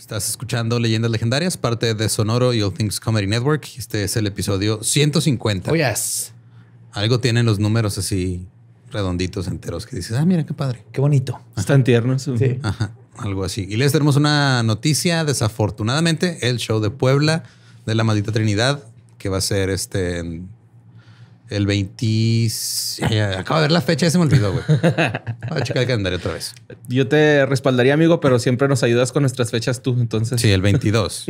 Estás escuchando Leyendas Legendarias, parte de Sonoro y All Things Comedy Network. Este es el episodio 150. Oh, Algo tienen los números así redonditos enteros que dices, ah, mira qué padre. Qué bonito. Está Están tiernos. Sí. Ajá, algo así. Y les tenemos una noticia. Desafortunadamente, el show de Puebla de la maldita Trinidad, que va a ser este el 20. Acabo de ver la fecha, ya se me olvidó, güey. Voy a checar el calendario otra vez. Yo te respaldaría, amigo, pero siempre nos ayudas con nuestras fechas tú, entonces. Sí, el 22.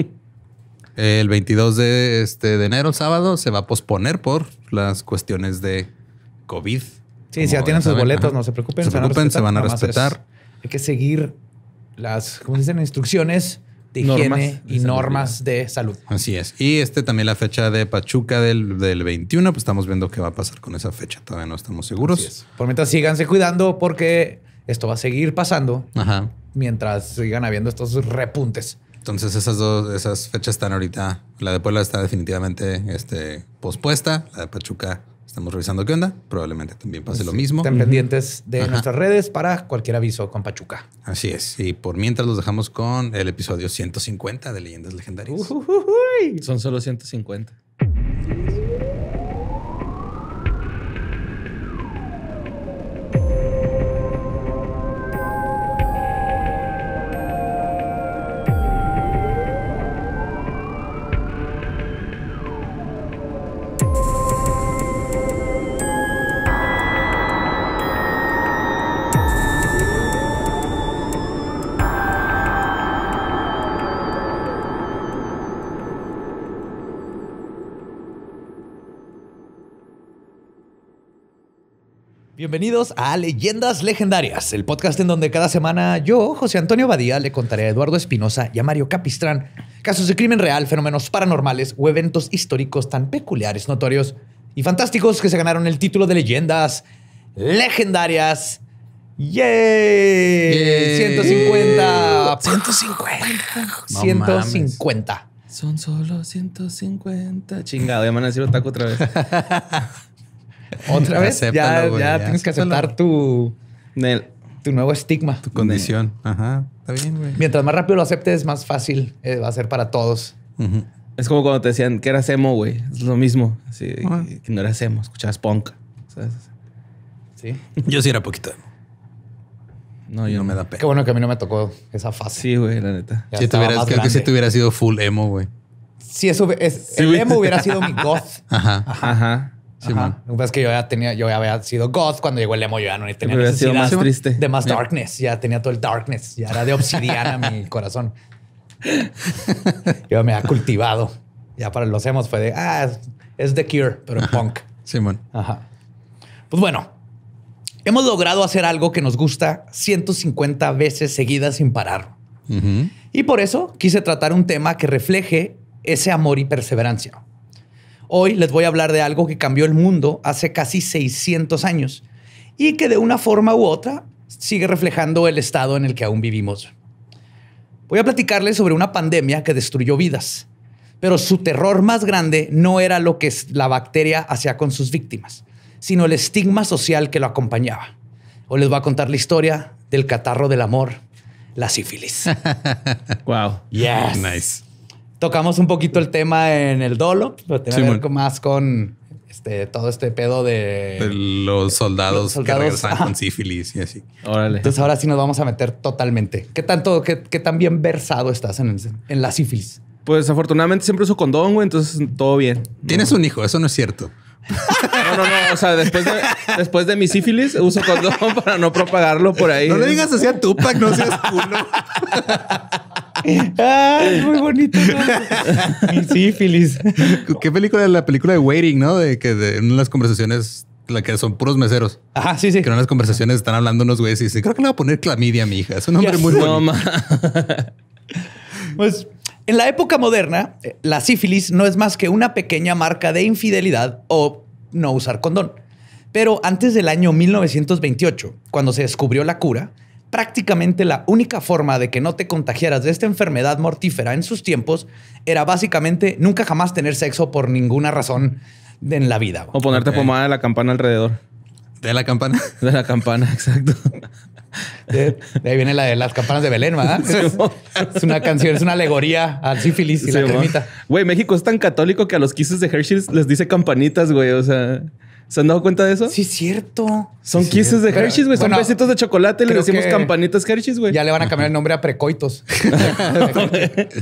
el 22 de, este, de enero, sábado, se va a posponer por las cuestiones de COVID. Sí, si ya tienen sus boletos, no se preocupen. No se preocupen, se van a respetar. hay que seguir las, ¿cómo dicen? Instrucciones de higiene y normas de salud. Así es. Y este también la fecha de Pachuca del, 21, pues estamos viendo qué va a pasar con esa fecha. Todavía no estamos seguros. Por mientras síganse cuidando porque esto va a seguir pasando mientras sigan habiendo estos repuntes. Entonces esas dos, esas fechas están ahorita. La de Puebla está definitivamente este, pospuesta, la de Pachuca Estamos revisando qué onda. Probablemente también pase pues lo mismo. Estén pendientes de nuestras redes para cualquier aviso con Pachuca. Así es. Y por mientras los dejamos con el episodio 150 de Leyendas Legendarias. Son solo 150. Bienvenidos a Leyendas Legendarias, el podcast en donde cada semana yo, José Antonio Badía, le contaré a Eduardo Espinosa y a Mario Capistrán casos de crimen real, fenómenos paranormales o eventos históricos tan peculiares, notorios y fantásticos que se ganaron el título de Leyendas Legendarias. ¡Yay! 150. 150. 150. Son solo 150. Chingado, ya me van a decir otra vez. Otra vez, ya, ya, tienes que aceptar tu, tu nuevo estigma. Tu condición. Ajá. Está bien, güey. Mientras más rápido lo aceptes, más fácil eh, va a ser para todos. Es como cuando te decían que eras emo, güey. Es lo mismo. Ah. que no eras emo, escuchabas punk. ¿sabes? Sí. Yo sí era poquito No, yo no me da pena. Qué bueno que a mí no me tocó esa fase. Sí, güey, la neta. creo que si te hubiera sido full emo, güey. Si eso el emo hubiera sido mi goth. Ajá. Ajá. Simón, yo ya tenía, yo ya había sido God cuando llegó el emo, yo ya no tenía necesidad más triste. de más darkness. Ya tenía todo el darkness, ya era de obsidiana mi corazón. yo me ha cultivado. Ya para los emos fue de ah, es The Cure, pero punk. Simón. Ajá. Pues bueno, hemos logrado hacer algo que nos gusta 150 veces seguidas sin parar. Y por eso quise tratar un tema que refleje ese amor y perseverancia. Hoy les voy a hablar de algo que cambió el mundo hace casi 600 años y que de una forma u otra sigue reflejando el estado en el que aún vivimos. Voy a platicarles sobre una pandemia que destruyó vidas, pero su terror más grande no era lo que la bacteria hacía con sus víctimas, sino el estigma social que lo acompañaba. Hoy les voy a contar la historia del catarro del amor, la sífilis. wow. Yes. Nice. Tocamos un poquito el tema en el dolo, pero tiene que más con este, todo este pedo de, los, soldados que regresan con sífilis y así. Entonces ahora sí nos vamos a meter totalmente. ¿Qué tanto, qué, qué tan bien versado estás en, la sífilis? Pues afortunadamente siempre uso condón, güey, entonces todo bien. Tienes un hijo, eso no es cierto. No, no, no. O sea, después de, después de mi sífilis, uso condón para no propagarlo por ahí. No le digas así a Tupac, no seas culo. Ay, ah, muy bonito. Mi sífilis. ¿Qué película? La película de Waiting, ¿no? De que en las conversaciones la que son puros meseros. Ajá, sí, sí. Que en las conversaciones están hablando unos güeyes y dicen, creo que le voy a poner clamidia mi hija. Es un hombre muy bueno. pues en la época moderna, eh, la sífilis no es más que una pequeña marca de infidelidad o no usar condón. Pero antes del año 1928, cuando se descubrió la cura, prácticamente la única forma de que no te contagiaras de esta enfermedad mortífera en sus tiempos era básicamente nunca jamás tener sexo por ninguna razón en la vida. O ponerte pomada de la campana alrededor. De la campana. De la campana, exacto. De, ahí viene la de las campanas de Belén, ¿verdad? es una canción, es una alegoría al sífilis y la cremita. Güey, México es tan católico que a los quises de Hershey's les dice campanitas, güey. O sea, ¿Se han dado cuenta de eso? Sí, cierto. Son de Hershey's, güey. Son besitos de chocolate. Le decimos campanitas Hershey's, güey. Ya le van a cambiar el nombre a precoitos.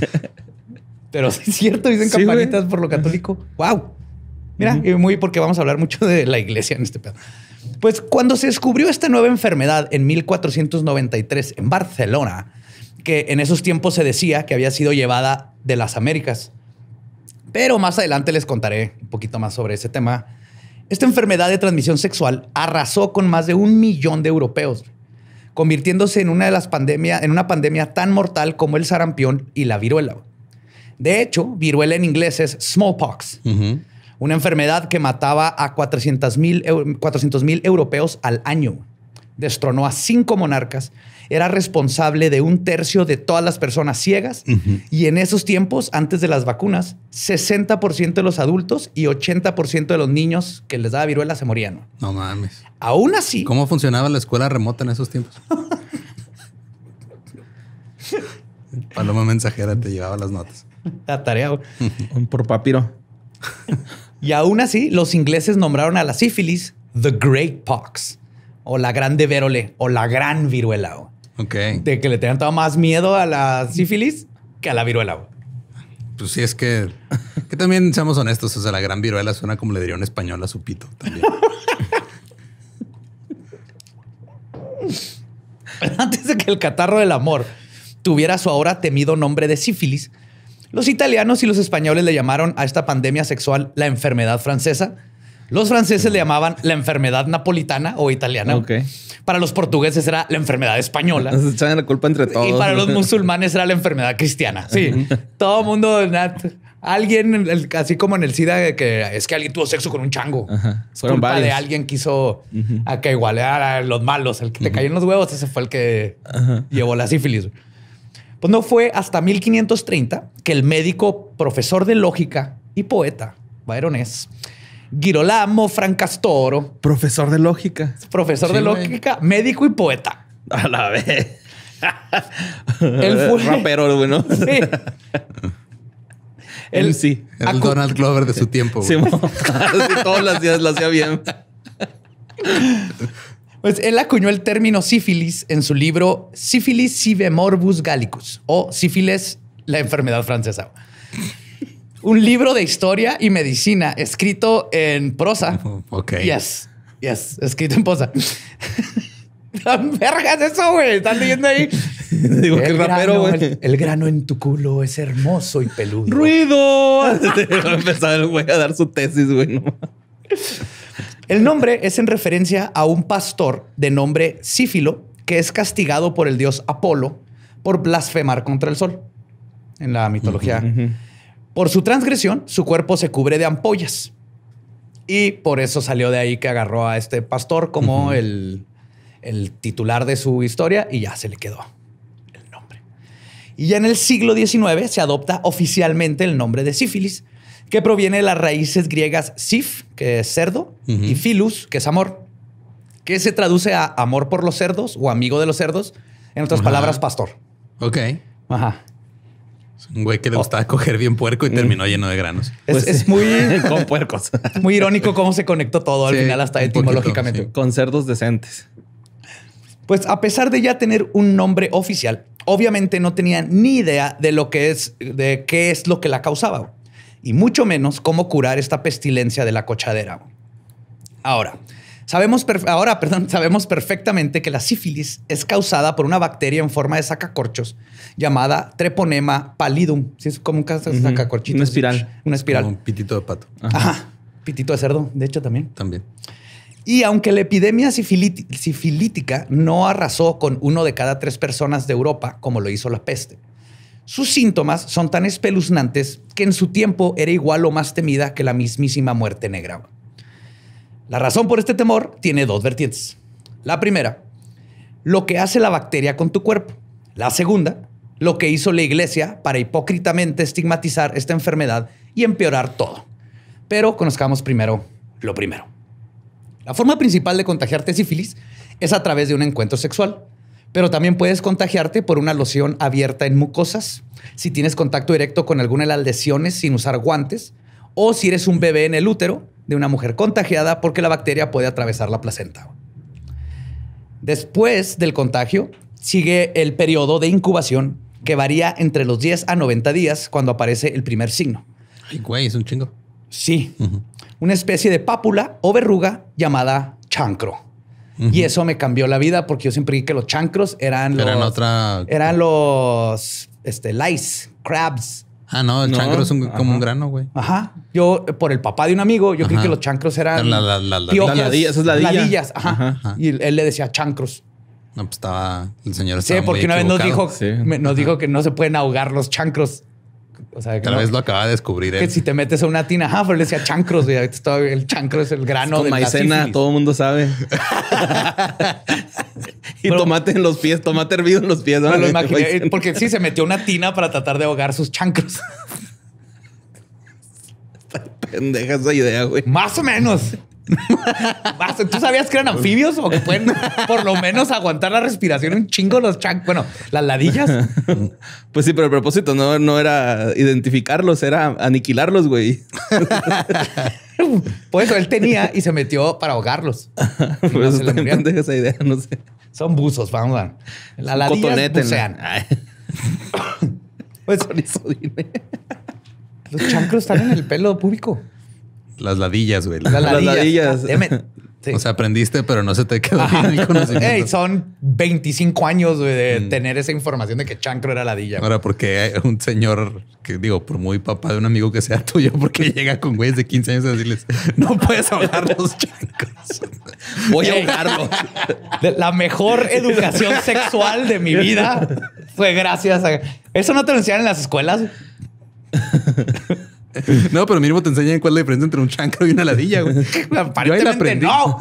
Pero sí es cierto, dicen campanitas por lo católico. ¡Wow! Mira, y muy porque vamos a hablar mucho de la iglesia en este pedo. Pues cuando se descubrió esta nueva enfermedad en 1493 en Barcelona, que en esos tiempos se decía que había sido llevada de las Américas. Pero más adelante les contaré un poquito más sobre ese tema esta enfermedad de transmisión sexual arrasó con más de un millón de europeos, convirtiéndose en una, de las pandemia, en una pandemia tan mortal como el sarampión y la viruela. De hecho, viruela en inglés es smallpox, una enfermedad que mataba a 400 eh, mil europeos al año. Destronó a cinco monarcas era responsable de un tercio de todas las personas ciegas y en esos tiempos, antes de las vacunas, 60% de los adultos y 80% de los niños que les daba viruela se morían. No mames. Aún así. ¿Cómo funcionaba la escuela remota en esos tiempos? Paloma mensajera te llevaba las notas. La tarea. por papiro. y aún así, los ingleses nombraron a la sífilis The Great Pox, o la grande verole, o la gran viruela. De que le tengan todo más miedo a la sífilis que a la viruela. Pues sí, es que, que también seamos honestos, o sea, la gran viruela suena como le diría un español a su pito también. Antes de que el catarro del amor tuviera su ahora temido nombre de sífilis, los italianos y los españoles le llamaron a esta pandemia sexual la enfermedad francesa, los franceses le llamaban la enfermedad napolitana o italiana. Para los portugueses era la enfermedad española. echaban la culpa entre todos. Y para los musulmanes era la enfermedad cristiana. Sí, todo mundo... Alguien, así como en el SIDA, que es que alguien tuvo sexo con un chango. Ajá. de alguien quiso a que igualear a los malos. El que te cayó en los huevos, ese fue el que llevó la sífilis. Pues no fue hasta 1530 que el médico, profesor de lógica y poeta, Bayronés, Girolamo Francastoro. Profesor de lógica. Profesor de lógica, médico y poeta. A la vez. Él fue... Rapero, bueno. Sí. Él sí. El, Donald Glover de su tiempo. Sí, todos los días lo hacía bien. Pues él acuñó el término sífilis en su libro Sífilis cive morbus gallicus o sífilis, la enfermedad francesa un libro de historia y medicina escrito en prosa. Oh, ok. Yes. Yes. Escrito en prosa. vergas eso, güey. Están leyendo ahí. Digo, el rapero, güey. El, grano en tu culo es hermoso y peludo. ¡Ruido! Empezar, güey a dar su tesis, güey. El nombre es en referencia a un pastor de nombre Sífilo que es castigado por el dios Apolo por blasfemar contra el sol en la mitología. Por su transgresión, su cuerpo se cubre de ampollas. Y por eso salió de ahí que agarró a este pastor como el, titular de su historia y ya se le quedó el nombre. Y ya en el siglo XIX se adopta oficialmente el nombre de sífilis, que proviene de las raíces griegas sif, que es cerdo, y filus, que es amor, que se traduce a amor por los cerdos o amigo de los cerdos, en otras palabras, pastor. Ok. Ajá un güey que le gustaba oh. coger bien puerco y mm. terminó lleno de granos. es, pues, muy con puercos. Muy irónico cómo se conectó todo al final, hasta etimológicamente. Con cerdos decentes. Pues a pesar de ya tener un nombre oficial, obviamente no tenía ni idea de lo que es, de qué es lo que la causaba, y mucho menos cómo curar esta pestilencia de la cochadera. Ahora, Sabemos ahora, perdón, sabemos perfectamente que la sífilis es causada por una bacteria en forma de sacacorchos llamada Treponema pallidum. es como un sacacorchito. Una espiral. Una espiral. un pitito de pato. Pitito de cerdo, de hecho, también. También. Y aunque la epidemia sifilítica no arrasó con uno de cada tres personas de Europa, como lo hizo la peste, sus síntomas son tan espeluznantes que en su tiempo era igual o más temida que la mismísima muerte negra. La razón por este temor tiene dos vertientes. La primera, lo que hace la bacteria con tu cuerpo. La segunda, lo que hizo la iglesia para hipócritamente estigmatizar esta enfermedad y empeorar todo. Pero conozcamos primero lo primero. La forma principal de contagiarte sífilis es a través de un encuentro sexual, pero también puedes contagiarte por una loción abierta en mucosas, si tienes contacto directo con alguna de las lesiones sin usar guantes, o si eres un bebé en el útero de una mujer contagiada porque la bacteria puede atravesar la placenta. Después del contagio, sigue el periodo de incubación que varía entre los 10 a 90 días cuando aparece el primer signo. Ay, güey, es un chingo. Sí. Una especie de pápula o verruga llamada chancro. Y eso me cambió la vida porque yo siempre vi que los chancros eran los. Eran otra. Eran los. Este, lice, crabs, Ah, no, el chancro es como un grano, güey. Ajá. Yo, por el papá de un amigo, yo creí que los chancros eran la, la, ladillas, esas ladillas. ajá. Y él, le decía chancros. No, pues estaba el señor. sí, porque una vez nos dijo, nos dijo que no se pueden ahogar los chancros. O sea, Tal vez lo acaba de descubrir. Que si te metes a una tina, ajá, pero le decía chancros. el chancro es el grano de maicena, todo el mundo sabe. y tomate en los pies, tomate hervido en los pies. porque sí, se metió una tina para tratar de ahogar sus chancros. Pendeja esa idea, güey. Más o menos. ¿Tú sabías que eran anfibios o que pueden por lo menos aguantar la respiración un chingo los chancros? Bueno, las ladillas. Pues sí, pero el propósito no, era identificarlos, era aniquilarlos, güey. Por eso él tenía y se metió para ahogarlos. Pues esa idea, no sé. Son buzos, vamos a. La ladilla Bucean. Pues eso dime. Los chancros están en el pelo público. Las ladillas, güey. Las, ladillas. ladillas. Ah, o sea, aprendiste, pero no se te quedó bien el conocimiento. son 25 años de mm. tener esa información de que chancro era la dilla. Ahora, porque un señor que digo, por muy papá de un amigo que sea tuyo, porque llega con güeyes de 15 años a decirles, no puedes ahogar los chancros. Voy a ahogarlos. La mejor educación sexual de mi vida fue gracias a... Eso no te lo enseñan en las escuelas. No, pero mismo te enseñan cuál es la diferencia entre un chancro y una ladilla, Aparentemente no.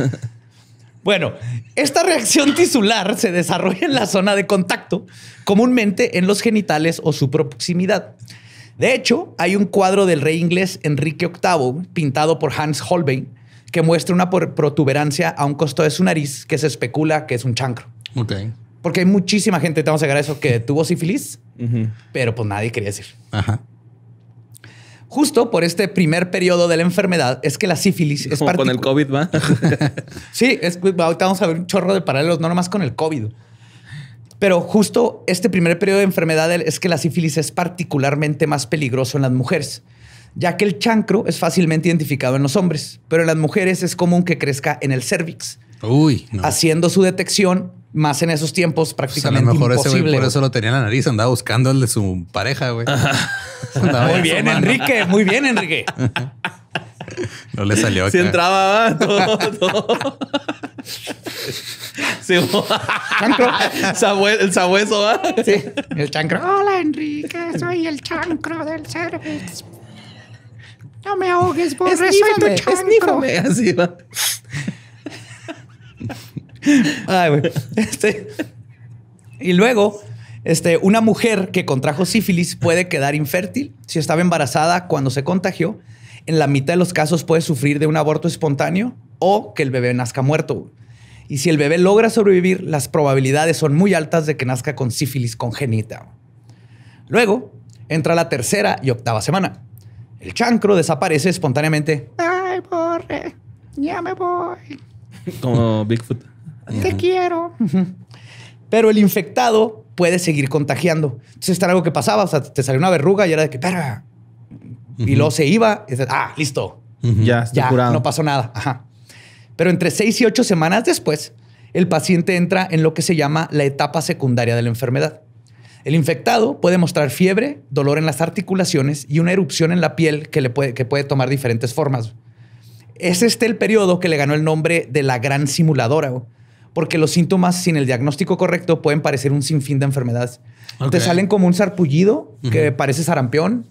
Bueno, esta reacción tisular se desarrolla en la zona de contacto, comúnmente en los genitales o su proximidad. De hecho, hay un cuadro del rey inglés Enrique VIII, pintado por Hans Holbein, que muestra una protuberancia a un costo de su nariz que se especula que es un chancro. Ok. Porque hay muchísima gente, te vamos a agradecer eso, que tuvo sífilis, pero pues nadie quería decir. Ajá. Justo por este primer periodo de la enfermedad es que la sífilis es Como con el COVID, ¿va? sí, es, ahorita vamos a ver un chorro de paralelos, no nomás con el COVID. Pero justo este primer periodo de enfermedad es que la sífilis es particularmente más peligroso en las mujeres, ya que el chancro es fácilmente identificado en los hombres, pero en las mujeres es común que crezca en el cérvix. Uy, Haciendo su detección más en esos tiempos prácticamente a lo mejor imposible. Ese güey por eso lo tenía en la nariz, andaba buscando el de su pareja, güey. muy bien, Enrique, muy bien, Enrique. no le salió acá. Si entraba todo, chancro. el sabueso, ¿va? Sí, el chancro. Hola, Enrique, soy el chancro del cervix. No me ahogues, eso soy tu chancro. Esnífame. Así va. Este, y luego, este, una mujer que contrajo sífilis puede quedar infértil si estaba embarazada cuando se contagió. En la mitad de los casos puede sufrir de un aborto espontáneo o que el bebé nazca muerto. Y si el bebé logra sobrevivir, las probabilidades son muy altas de que nazca con sífilis congénita. Luego entra la tercera y octava semana. El chancro desaparece espontáneamente. Ay, porre ya me voy. Como Bigfoot. Te quiero. Pero el infectado puede seguir contagiando. Entonces, está algo que pasaba. O sea, te salió una verruga y era de que, perra. Y luego se iba. Y ah, listo. Ya, ya curado. no pasó nada. Ajá. Pero entre seis y ocho semanas después, el paciente entra en lo que se llama la etapa secundaria de la enfermedad. El infectado puede mostrar fiebre, dolor en las articulaciones y una erupción en la piel que, le puede, que puede tomar diferentes formas. Es este el periodo que le ganó el nombre de la gran simuladora, porque los síntomas sin el diagnóstico correcto pueden parecer un sinfín de enfermedades. Te salen como un sarpullido que parece sarampión,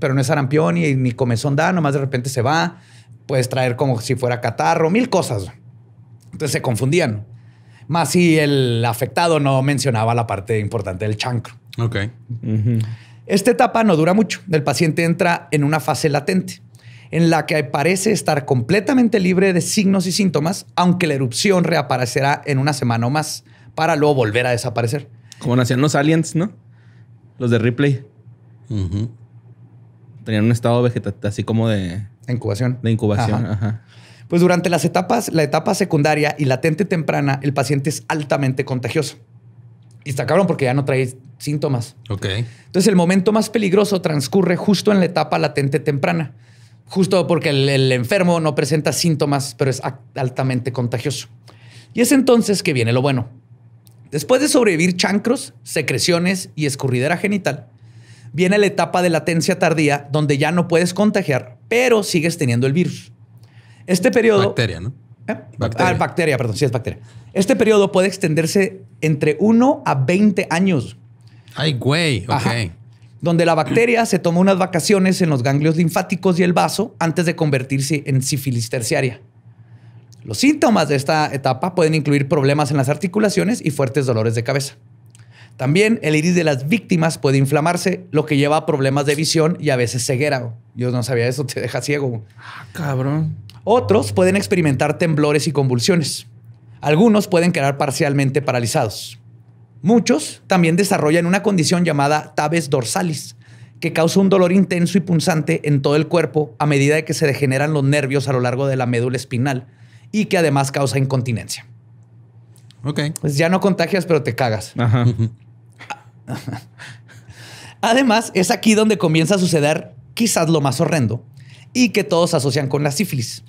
pero no es sarampión y ni comezón da, nomás de repente se va. Puedes traer como si fuera catarro, mil cosas. Entonces se confundían. Más si el afectado no mencionaba la parte importante del chancro. Ok. Esta etapa no dura mucho. El paciente entra en una fase latente en la que parece estar completamente libre de signos y síntomas, aunque la erupción reaparecerá en una semana o más para luego volver a desaparecer. Como nacían los aliens, ¿no? Los de Ripley. Tenían un estado vegetativo así como de... Incubación. De incubación, ajá. Pues durante las etapas, la etapa secundaria y latente temprana, el paciente es altamente contagioso. Y está cabrón porque ya no trae síntomas. Ok. Entonces, el momento más peligroso transcurre justo en la etapa latente temprana, justo porque el, enfermo no presenta síntomas, pero es altamente contagioso. Y es entonces que viene lo bueno. Después de sobrevivir chancros, secreciones y escurridera genital, viene la etapa de latencia tardía donde ya no puedes contagiar, pero sigues teniendo el virus. Este periodo... Bacteria, ¿no? ¿Eh? Bacteria. Ah, perdón, sí es bacteria. Este periodo puede extenderse entre 1 a 20 años. Ay, güey, ok donde la bacteria se toma unas vacaciones en los ganglios linfáticos y el vaso antes de convertirse en sífilis terciaria. Los síntomas de esta etapa pueden incluir problemas en las articulaciones y fuertes dolores de cabeza. También el iris de las víctimas puede inflamarse, lo que lleva a problemas de visión y a veces ceguera. Yo no sabía eso, te deja ciego. Ah, cabrón. Otros pueden experimentar temblores y convulsiones. Algunos pueden quedar parcialmente paralizados. Muchos también desarrollan una condición llamada tabes dorsalis, que causa un dolor intenso y punzante en todo el cuerpo a medida de que se degeneran los nervios a lo largo de la médula espinal y que además causa incontinencia. Ok. Pues ya no contagias, pero te cagas. Ajá. Además, es aquí donde comienza a suceder quizás lo más horrendo y que todos asocian con la sífilis,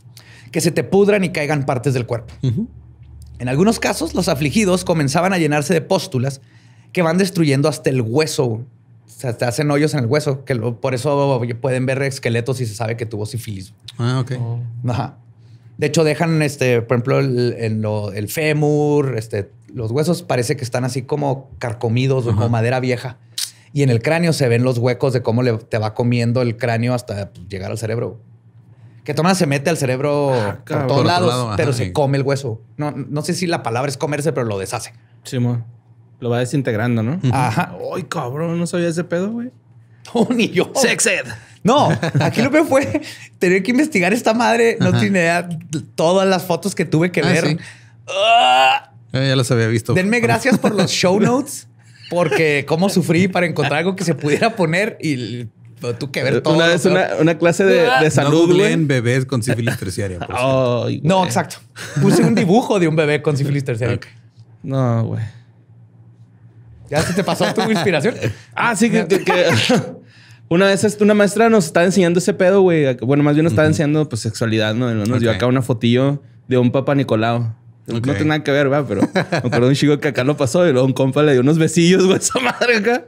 que se te pudran y caigan partes del cuerpo. En algunos casos, los afligidos comenzaban a llenarse de póstulas que van destruyendo hasta el hueso. O sea, te hacen hoyos en el hueso, que por eso pueden ver esqueletos y se sabe que tuvo sífilis. Ah, ok. Oh. De hecho, dejan, este, por ejemplo, el, en el fémur, este, los huesos parece que están así como carcomidos o como madera vieja. Y en el cráneo se ven los huecos de cómo le, te va comiendo el cráneo hasta llegar al cerebro. Que toma, se mete al cerebro ah, por todos lados, pero se come el hueso. No, no sé si la palabra es comerse, pero lo deshace. Sí, mo. Lo va desintegrando, ¿no? Ajá. Ay, cabrón, no sabía ese pedo, güey. No, ni yo. Sexed. No, aquí lo que fue tener que investigar esta madre. No tenía tiene todas las fotos que tuve que ah, ver. Ah. Eh, ya las había visto. Denme gracias por los show notes, porque cómo sufrí para encontrar algo que se pudiera poner y tú que ver todo. Una vez una, clase de, ah. salud. No en bebés con sífilis terciaria. no, exacto. Puse un dibujo de un bebé con sífilis terciaria. No, güey. ¿Ya se te pasó tu inspiración? ah, sí, que, una vez este, una maestra nos estaba enseñando ese pedo, güey. Bueno, más bien nos estaba enseñando pues, sexualidad, ¿no? Nos dio acá una fotillo de un papá Nicolau. No tiene nada que ver, va, pero me acuerdo un chico que acá lo pasó y luego un compa le dio unos besillos, güey, esa madre acá.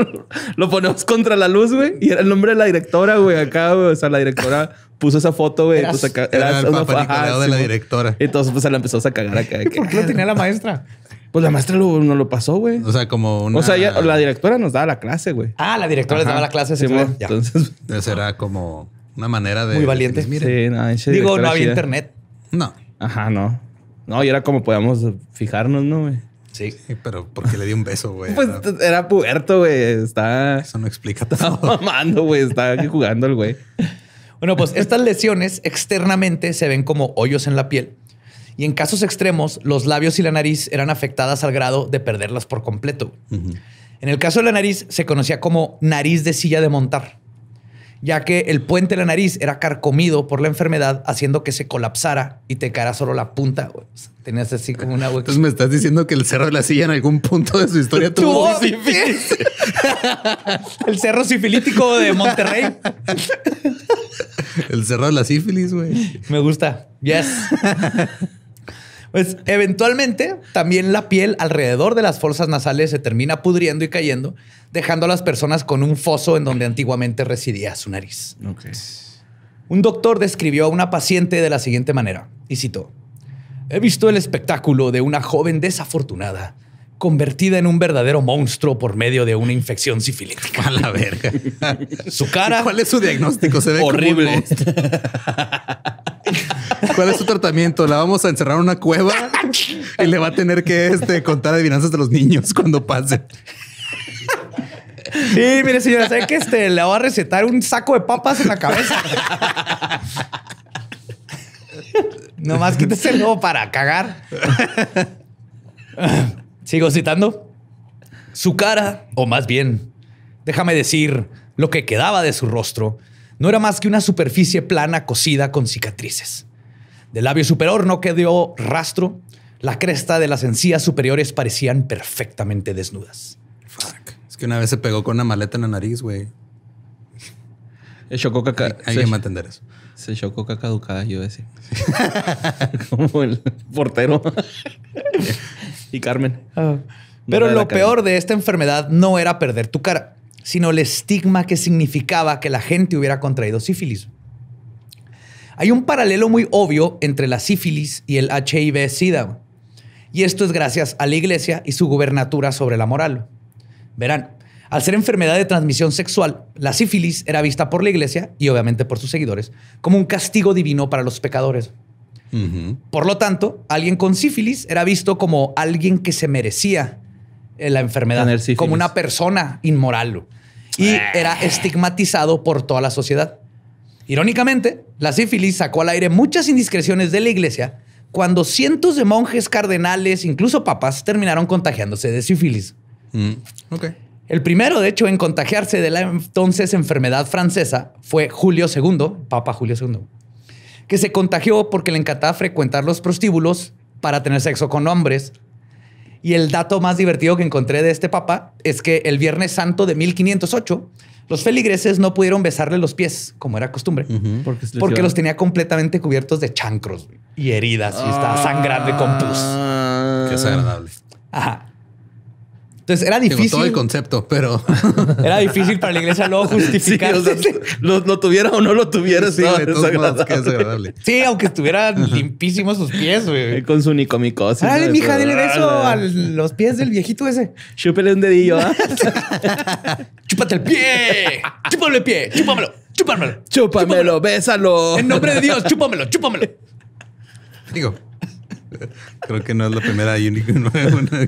lo ponemos contra la luz, güey, y era el nombre de la directora, güey, acá, güey. O sea, la directora puso esa foto, güey. Pues acá, era, era una de la directora. Y entonces, pues se la empezó a cagar acá. ¿Por qué lo ah, tenía la maestra? Pues la maestra no lo pasó, güey. O sea, como una... O sea, la directora nos daba la clase, güey. Ah, la directora les daba la clase. Sí, güey. Entonces... era como una manera de... Muy valiente. Sí, no, Digo, no había internet. No. Ajá, no. No, y era como podíamos fijarnos, ¿no, güey? Sí. pero ¿por qué le di un beso, güey? Pues era puerto, güey. Está. Eso no explica todo. Está mamando, güey. Está aquí jugando el güey. Bueno, pues estas lesiones externamente se ven como hoyos en la piel. Y en casos extremos, los labios y la nariz eran afectadas al grado de perderlas por completo. En el caso de la nariz, se conocía como nariz de silla de montar ya que el puente de la nariz era carcomido por la enfermedad, haciendo que se colapsara y te caerá solo la punta. Tenías así como una hueca. Entonces me estás diciendo que el cerro de la silla en algún punto de su historia tuvo sífilis. el cerro sifilítico de Monterrey. el cerro de la sífilis, güey. Me gusta. Yes. Pues eventualmente también la piel alrededor de las fosas nasales se termina pudriendo y cayendo, dejando a las personas con un foso en donde antiguamente residía su nariz. Un doctor describió a una paciente de la siguiente manera, y citó, He visto el espectáculo de una joven desafortunada convertida en un verdadero monstruo por medio de una infección sifilítica. A la verga. su cara. ¿Cuál es su diagnóstico? Se ve horrible. ¿Cuál es su tratamiento? La vamos a encerrar en una cueva y le va a tener que este, contar adivinanzas de los niños cuando pase. Y mire, señora, ¿sabe que este, le va a recetar un saco de papas en la cabeza? Nomás quítese el nuevo para cagar. Sigo citando. Su cara, o más bien, déjame decir, lo que quedaba de su rostro, no era más que una superficie plana Cocida con cicatrices. Del labio superior no quedó rastro. La cresta de las encías superiores parecían perfectamente desnudas. Es que una vez se pegó con una maleta en la nariz, güey. Se chocó caca. Alguien va a entender eso. Se chocó educada, yo decía. Como el portero. y Carmen. Ah. Pero lo peor de esta enfermedad no era perder tu cara, sino el estigma que significaba que la gente hubiera contraído sífilis. Hay un paralelo muy obvio entre la sífilis y el HIV-Sida. Y esto es gracias a la iglesia y su gubernatura sobre la moral. Verán, al ser enfermedad de transmisión sexual, la sífilis era vista por la iglesia y obviamente por sus seguidores como un castigo divino para los pecadores. Por lo tanto, alguien con sífilis era visto como alguien que se merecía la enfermedad, como una persona inmoral. Y ah. era estigmatizado por toda la sociedad. Irónicamente, la sífilis sacó al aire muchas indiscreciones de la iglesia cuando cientos de monjes, cardenales, incluso papas, terminaron contagiándose de sífilis. Mm. El primero, de hecho, en contagiarse de la entonces enfermedad francesa fue Julio II, Papa Julio II, que se contagió porque le encantaba frecuentar los prostíbulos para tener sexo con hombres. Y el dato más divertido que encontré de este papa es que el Viernes Santo de 1508 los feligreses no pudieron besarle los pies, como era costumbre, porque, los tenía completamente cubiertos de chancros y heridas y estaba sangrando con ah. Qué desagradable. Ajá. Entonces era difícil. todo el concepto, pero era difícil para la iglesia no justificar. no lo, tuviera o no lo tuviera, sí, no, es agradable. Sí, aunque estuvieran limpísimos sus pies, güey. Con su nicomicosis. Dale, mija, dile eso a los pies del viejito ese. Chúpele un dedillo. ¿ah? Chúpate el pie. Chúpame el pie. Chúpamelo. Chúpamelo. Chúpamelo. Bésalo. En nombre de Dios, chúpamelo. Chúpamelo. Digo, Creo que no es la primera y única, no,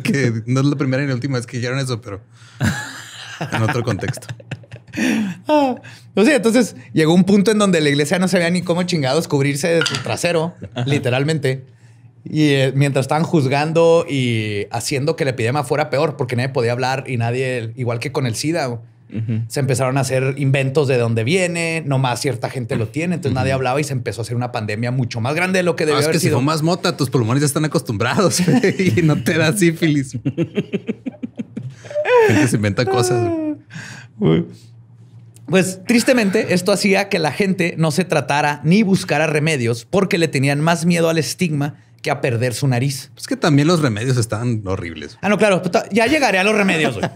que no es la primera y la última vez que dijeron eso, pero en otro contexto. Ah, pues entonces llegó un punto en donde la iglesia no sabía ni cómo chingados cubrirse de su trasero, literalmente. Y eh, mientras estaban juzgando y haciendo que la epidemia fuera peor, porque nadie podía hablar y nadie, igual que con el SIDA, se empezaron a hacer inventos de dónde viene, nomás cierta gente lo tiene, entonces nadie hablaba y se empezó a hacer una pandemia mucho más grande de lo que ah, debía ser. es que sido. Si más mota, tus pulmones ya están acostumbrados y no te da sífilis. gente se inventa cosas. Pues tristemente esto hacía que la gente no se tratara ni buscara remedios porque le tenían más miedo al estigma que a perder su nariz. Es pues que también los remedios están horribles. Ah, no, claro. Ya llegaré a los remedios.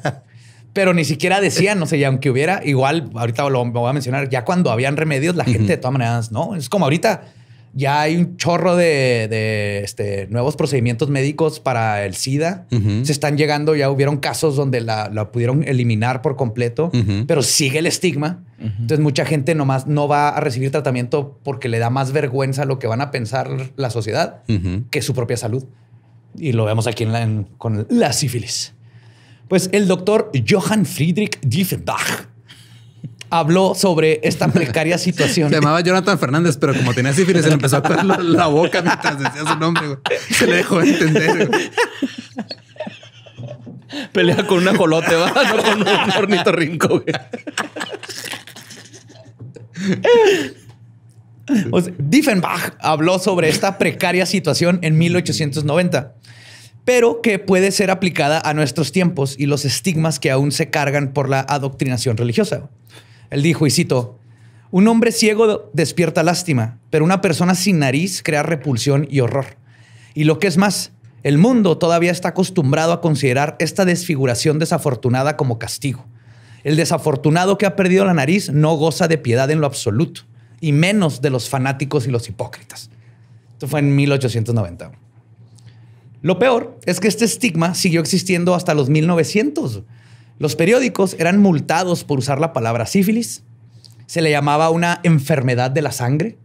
pero ni siquiera decían, no sé, aunque hubiera, igual, ahorita lo, voy a mencionar, ya cuando habían remedios, la gente de todas maneras, no, es como ahorita ya hay un chorro de, este, nuevos procedimientos médicos para el SIDA. Se están llegando, ya hubieron casos donde la, pudieron eliminar por completo, pero sigue el estigma. Entonces mucha gente nomás no va a recibir tratamiento porque le da más vergüenza lo que van a pensar la sociedad que su propia salud. Y lo vemos aquí con la sífilis. Pues el doctor Johann Friedrich Diefenbach habló sobre esta precaria situación. Se llamaba Jonathan Fernández, pero como tenía sífilis, se le empezó a caer la, boca mientras decía su nombre. Se le dejó entender. Pelea con un ajolote, ¿va? no con un hornito rinco. O Diefenbach habló sobre esta precaria situación en 1890 pero que puede ser aplicada a nuestros tiempos y los estigmas que aún se cargan por la adoctrinación religiosa. Él dijo, y cito, un hombre ciego despierta lástima, pero una persona sin nariz crea repulsión y horror. Y lo que es más, el mundo todavía está acostumbrado a considerar esta desfiguración desafortunada como castigo. El desafortunado que ha perdido la nariz no goza de piedad en lo absoluto, y menos de los fanáticos y los hipócritas. Esto fue en 1890. Lo peor es que este estigma siguió existiendo hasta los 1900. Los periódicos eran multados por usar la palabra sífilis. Se le llamaba una enfermedad de la sangre,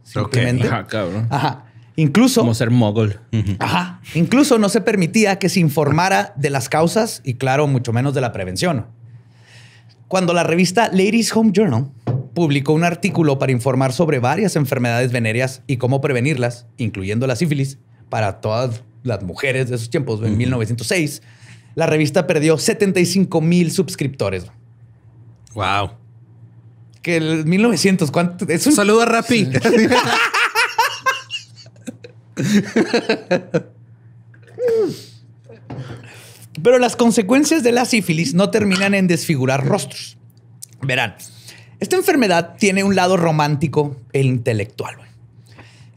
Ajá, ah, cabrón. Ajá. Incluso. Como ser mogol. Ajá. Incluso no se permitía que se informara de las causas y, claro, mucho menos de la prevención. Cuando la revista Ladies Home Journal publicó un artículo para informar sobre varias enfermedades venéreas y cómo prevenirlas, incluyendo la sífilis, para todas las mujeres de esos tiempos, en 1906, la revista perdió 75 mil suscriptores. Wow. Que el 1900, ¿cuánto? Es un saludo a Rappi. Pero las consecuencias de la sífilis no terminan en desfigurar rostros. Verán, esta enfermedad tiene un lado romántico e intelectual.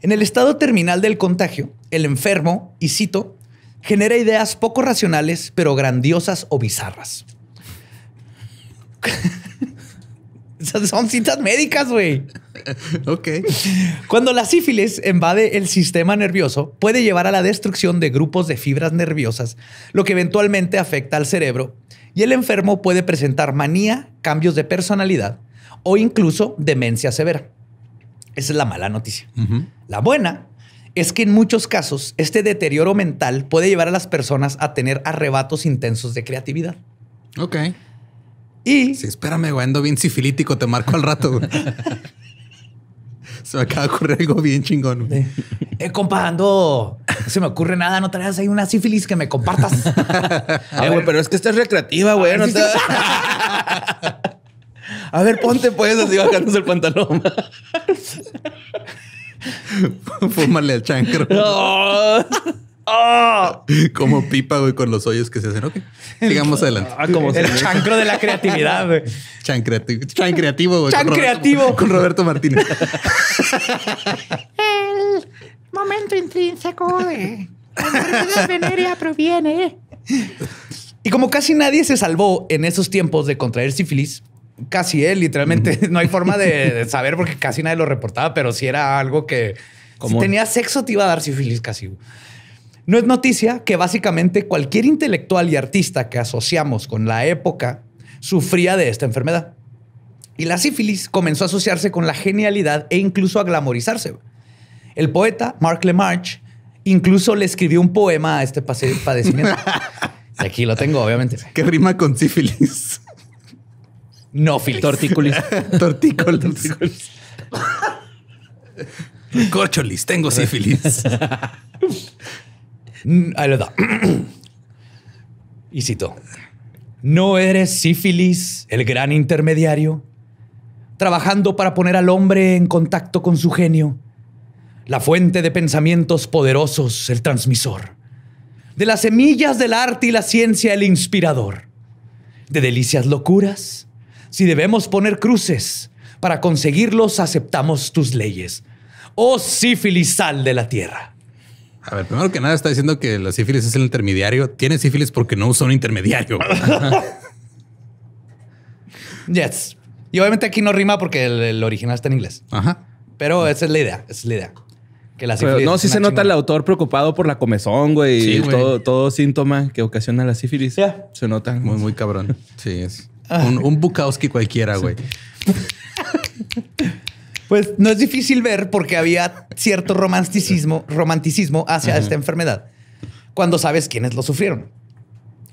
En el estado terminal del contagio, el enfermo, y cito, genera ideas poco racionales, pero grandiosas o bizarras. Son citas médicas, güey. Ok. Cuando la sífilis invade el sistema nervioso, puede llevar a la destrucción de grupos de fibras nerviosas, lo que eventualmente afecta al cerebro, y el enfermo puede presentar manía, cambios de personalidad o incluso demencia severa. Esa es la mala noticia. La buena es que en muchos casos este deterioro mental puede llevar a las personas a tener arrebatos intensos de creatividad. Ok. Y... Sí, espérame, güey, ando bien sifilítico, te marco al rato. se me acaba de ocurrir algo bien chingón. Eh, compa, No se me ocurre nada, no traes ahí una sífilis que me compartas. Eh, pero es que es recreativa, güey. Ah, no A ver, ponte pues, así bajándose el pantalón. Fúmale al chancro. Ah. Como pipa, güey, con los hoyos que se hacen. sigamos ah, adelante. como el chancro de la creatividad, güey. Chan, creativo, chan creativo, güey. Chan con creativo. Roberto, con Roberto Martínez. el momento intrínseco de la venerea proviene. Y como casi nadie se salvó en esos tiempos de contraer sífilis, casi él, literalmente. No hay forma de, saber porque casi nadie lo reportaba, pero si era algo que si tenía sexo te iba a dar sífilis casi. No es noticia que básicamente cualquier intelectual y artista que asociamos con la época sufría de esta enfermedad. Y la sífilis comenzó a asociarse con la genialidad e incluso a glamorizarse. El poeta Mark Lemarch incluso le escribió un poema a este padecimiento. Aquí lo tengo, obviamente. ¿Qué rima con sífilis. No Tortícolis. Tortícolis. Corcholis, tengo sífilis. Mm, ahí lo da. Y ¿No eres sífilis el gran intermediario? Trabajando para poner al hombre en contacto con su genio. La fuente de pensamientos poderosos, el transmisor. De las semillas del arte y la ciencia, el inspirador. De delicias locuras, si debemos poner cruces para conseguirlos, aceptamos tus leyes. Oh sífilis, sal de la tierra. A ver, primero que nada está diciendo que la sífilis es el intermediario. Tiene sífilis porque no usa un intermediario. yes. Y obviamente aquí no rima porque el, original está en inglés. Ajá. Pero esa es la idea, es la idea. Que la sífilis Pero no, sí se nota el autor preocupado por la comezón, güey. y todo, síntoma que ocasiona la sífilis. Se nota. Muy, muy cabrón. Sí, es. Ah. Un, Bukowski cualquiera, güey. Pues no es difícil ver porque había cierto romanticismo, romanticismo hacia esta enfermedad cuando sabes quiénes lo sufrieron.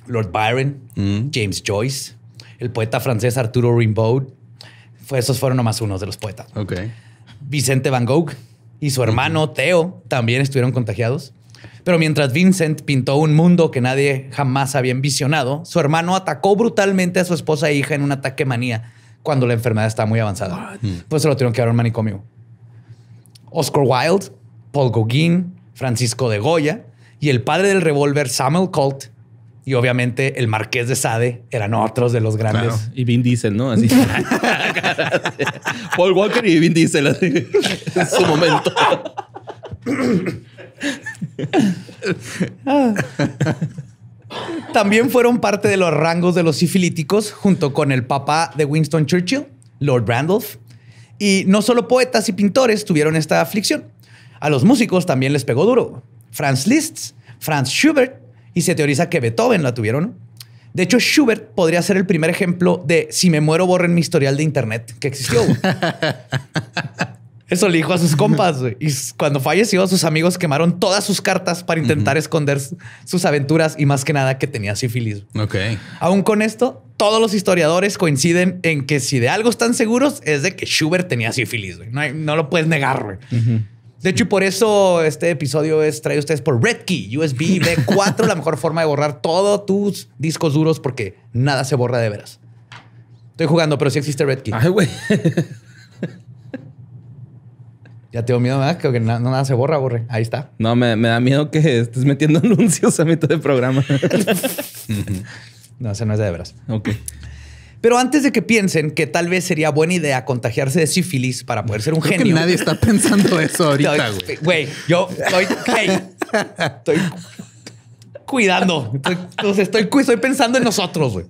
Lord Byron, mm. James Joyce, el poeta francés Arturo Rimbaud. esos fueron nomás unos de los poetas. Vicente Van Gogh y su hermano Teo Theo también estuvieron contagiados. Pero mientras Vincent pintó un mundo que nadie jamás había envisionado, su hermano atacó brutalmente a su esposa e hija en un ataque manía cuando la enfermedad estaba muy avanzada. Por mm. Pues lo tuvieron que dar un manicomio. Oscar Wilde, Paul Gauguin, Francisco de Goya y el padre del revólver Samuel Colt y obviamente el Marqués de Sade eran otros de los grandes. Y Vin Diesel, ¿no? Así. Paul Walker y Vin Diesel. en su momento. También fueron parte de los rangos de los sifilíticos junto con el papá de Winston Churchill, Lord Randolph. Y no solo poetas y pintores tuvieron esta aflicción. A los músicos también les pegó duro. Franz Liszt, Franz Schubert y se teoriza que Beethoven la tuvieron. De hecho, Schubert podría ser el primer ejemplo de si me muero borren mi historial de internet que existió. Eso le dijo a sus compas, Y cuando falleció, sus amigos quemaron todas sus cartas para intentar esconder sus aventuras y más que nada que tenía sífilis. Ok. Aún con esto, todos los historiadores coinciden en que si de algo están seguros es de que Schubert tenía sífilis, güey. No, lo puedes negar, güey. De hecho, y por eso este episodio es traído a ustedes por Redkey USB B4, la mejor forma de borrar todos tus discos duros porque nada se borra de veras. Estoy jugando, pero sí existe Redkey. Ay, güey. Ya tengo miedo, ¿verdad? Que, no nada, nada, se borra, borre. Ahí está. No, me, da miedo que estés metiendo anuncios a todo el programa. no, eso no es de veras. Ok. Pero antes de que piensen que tal vez sería buena idea contagiarse de sífilis para poder ser un genio. nadie está pensando eso ahorita, güey. Güey, yo estoy, estoy cuidando. Estoy, estoy, pensando en nosotros, güey.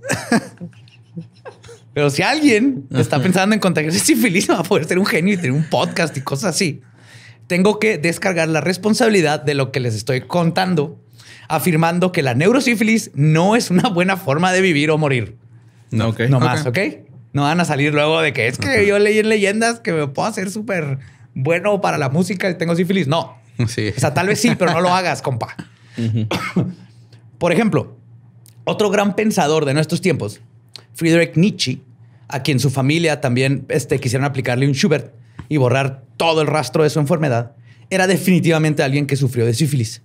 Pero si alguien está pensando en contagiarse sífilis, va a poder ser un genio y tener un podcast y cosas así. Tengo que descargar la responsabilidad de lo que les estoy contando, afirmando que la neurosífilis no es una buena forma de vivir o morir. No, No más, No van a salir luego de que es que yo leí en leyendas que me puedo hacer súper bueno para la música y tengo sífilis. No. Sí. O sea, tal vez sí, pero no lo hagas, compa. Por ejemplo, otro gran pensador de nuestros tiempos, Friedrich Nietzsche, a quien su familia también este, quisieron aplicarle un Schubert y borrar todo el rastro de su enfermedad, era definitivamente alguien que sufrió de sífilis.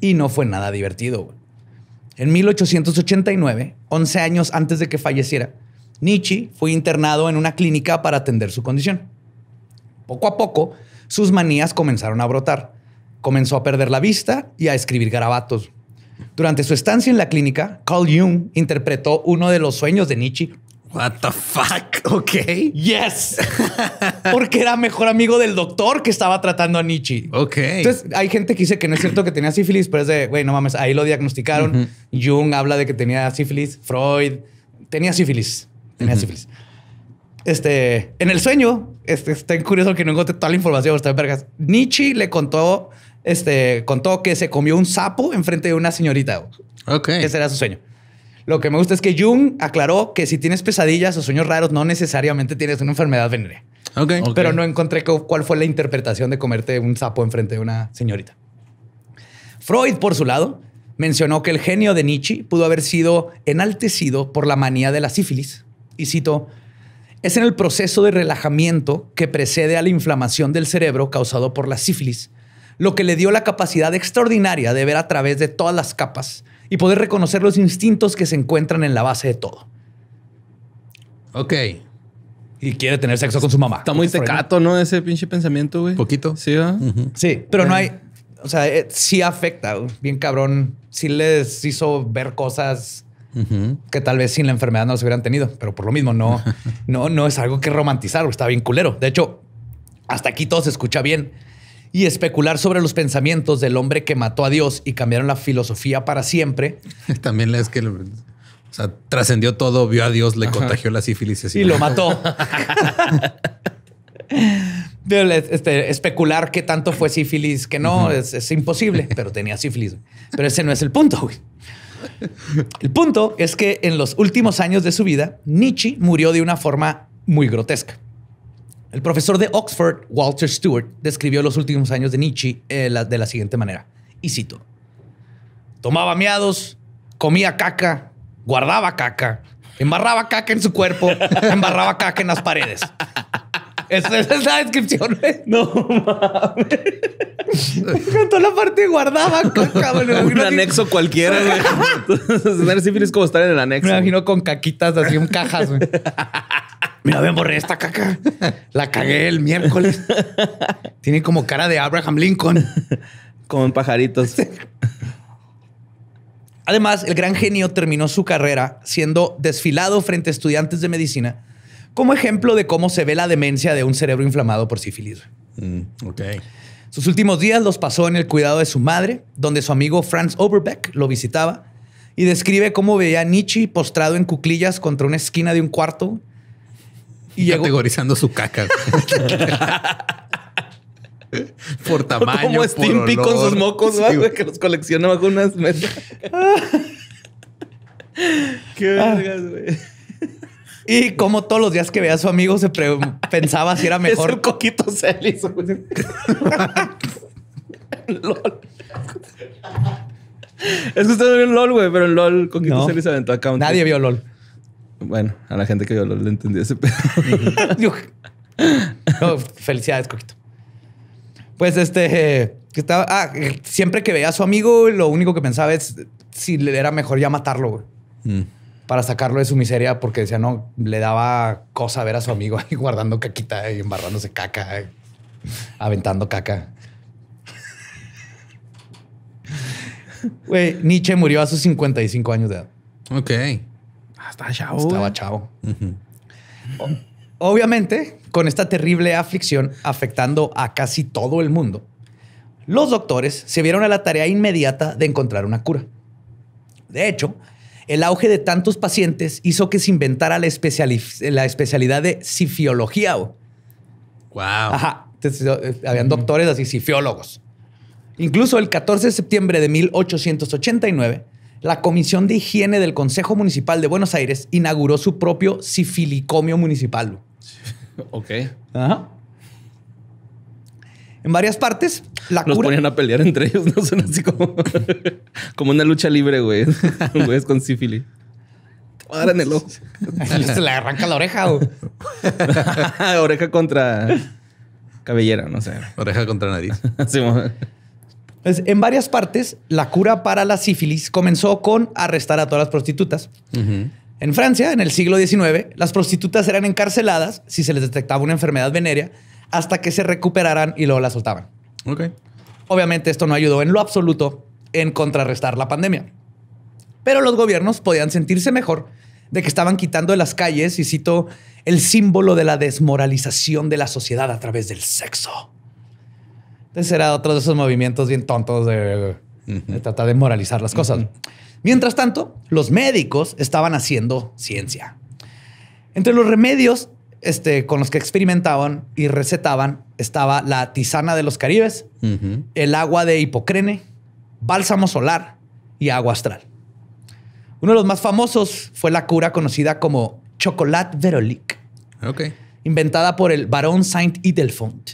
Y no fue nada divertido. En 1889, 11 años antes de que falleciera, Nietzsche fue internado en una clínica para atender su condición. Poco a poco, sus manías comenzaron a brotar. Comenzó a perder la vista y a escribir garabatos. Durante su estancia en la clínica, Carl Jung interpretó uno de los sueños de Nietzsche. What the fuck? Ok. Yes. Porque era mejor amigo del doctor que estaba tratando a Nietzsche. Ok. Entonces, hay gente que dice que no es cierto que tenía sífilis, pero es de, güey, no mames, ahí lo diagnosticaron. Jung habla de que tenía sífilis, Freud tenía sífilis. Tenía sífilis. Este, en el sueño, este, está curioso que no encontré toda la información, está vergas. Nietzsche le contó este, contó que se comió un sapo enfrente de una señorita. Ok. Ese era su sueño. Lo que me gusta es que Jung aclaró que si tienes pesadillas o sueños raros, no necesariamente tienes una enfermedad venérea. Pero no encontré cuál fue la interpretación de comerte un sapo enfrente de una señorita. Freud, por su lado, mencionó que el genio de Nietzsche pudo haber sido enaltecido por la manía de la sífilis. Y citó es en el proceso de relajamiento que precede a la inflamación del cerebro causado por la sífilis lo que le dio la capacidad extraordinaria de ver a través de todas las capas y poder reconocer los instintos que se encuentran en la base de todo. Ok. Y quiere tener sexo con su mamá. Está muy tecato, ¿no? Ese pinche pensamiento, güey. Poquito. Sí, Sí, pero no hay. O sea, eh, sí afecta, bien cabrón. Sí les hizo ver cosas que tal vez sin la enfermedad no se hubieran tenido, pero por lo mismo no, no, no es algo que romantizar, está bien culero. De hecho, hasta aquí todo se escucha bien y especular sobre los pensamientos del hombre que mató a Dios y cambiaron la filosofía para siempre. También es que trascendió todo, vio a Dios, le contagió la sífilis y lo mató. Este, especular qué tanto fue sífilis, que no, es, imposible, pero tenía sífilis. Pero ese no es el punto, El punto es que en los últimos años de su vida, Nietzsche murió de una forma muy grotesca. El profesor de Oxford, Walter Stewart, describió los últimos años de Nietzsche eh, de la siguiente manera, y cito, tomaba miados, comía caca, guardaba caca, embarraba caca en su cuerpo, embarraba caca en las paredes. Esa es la descripción, güey. No mames. En toda la parte guardaba caca, Un anexo cualquiera, güey. Tener sífilis como estar en el anexo. Me imagino con caquitas así en cajas, güey. Mira, me borré esta caca. La cagué el miércoles. Tiene como cara de Abraham Lincoln. Con pajaritos. Además, el gran genio terminó su carrera siendo desfilado frente a estudiantes de medicina como ejemplo de cómo se ve la demencia de un cerebro inflamado por sífilis. Mm, sus últimos días los pasó en el cuidado de su madre, donde su amigo Franz Oberbeck lo visitaba y describe cómo veía a Nietzsche postrado en cuclillas contra una esquina de un cuarto y categorizando su caca. por tamaño, como Stimpy con sus mocos, que los colecciona bajo unas ah. Qué vergas, güey. Y como todos los días que veía a su amigo se pensaba si era mejor. Es un coquito celis. LOL. Es que usted no el LOL, güey, pero el LOL Coquito no. Celis aventó account. Nadie vio LOL. Bueno, a la gente que vio LOL le entendió ese pedo. felicidades, Coquito. Pues este, que estaba, ah, siempre que veía a su amigo, lo único que pensaba es si le era mejor ya matarlo, güey. Mm para sacarlo de su miseria porque decía, no, le daba cosa ver a su amigo ahí guardando caquita y embarrándose caca, aventando caca. Güey, Nietzsche murió a sus 55 años de edad. Ok. Ah, estaba chavo. Estaba chavo. Obviamente, con esta terrible aflicción afectando a casi todo el mundo, los doctores se vieron a la tarea inmediata de encontrar una cura. De hecho, el auge de tantos pacientes hizo que se inventara la, especialidad de sifiología. Wow. Ajá. Eh, habían doctores así, sifiólogos. Incluso el 14 de septiembre de 1889, la Comisión de Higiene del Consejo Municipal de Buenos Aires inauguró su propio sifilicomio municipal. Ok. Ajá. En varias partes, la cura... ponían a pelear entre ellos, ¿no? Son así como, como una lucha libre, güey. es con sífilis. Ahora Se le arranca la oreja, oreja contra cabellera, no sé. Oreja contra nariz. sí, pues, en varias partes, la cura para la sífilis comenzó con arrestar a todas las prostitutas. En Francia, en el siglo XIX, las prostitutas eran encarceladas si se les detectaba una enfermedad venérea hasta que se recuperaran y luego la soltaban. Obviamente esto no ayudó en lo absoluto en contrarrestar la pandemia. Pero los gobiernos podían sentirse mejor de que estaban quitando de las calles, y cito, el símbolo de la desmoralización de la sociedad a través del sexo. Ese era otro de esos movimientos bien tontos de, tratar de moralizar las cosas. Mientras tanto, los médicos estaban haciendo ciencia. Entre los remedios este, con los que experimentaban y recetaban estaba la tisana de los caribes, el agua de hipocrene, bálsamo solar y agua astral. Uno de los más famosos fue la cura conocida como Chocolate verolique, inventada por el barón Saint Idelfont,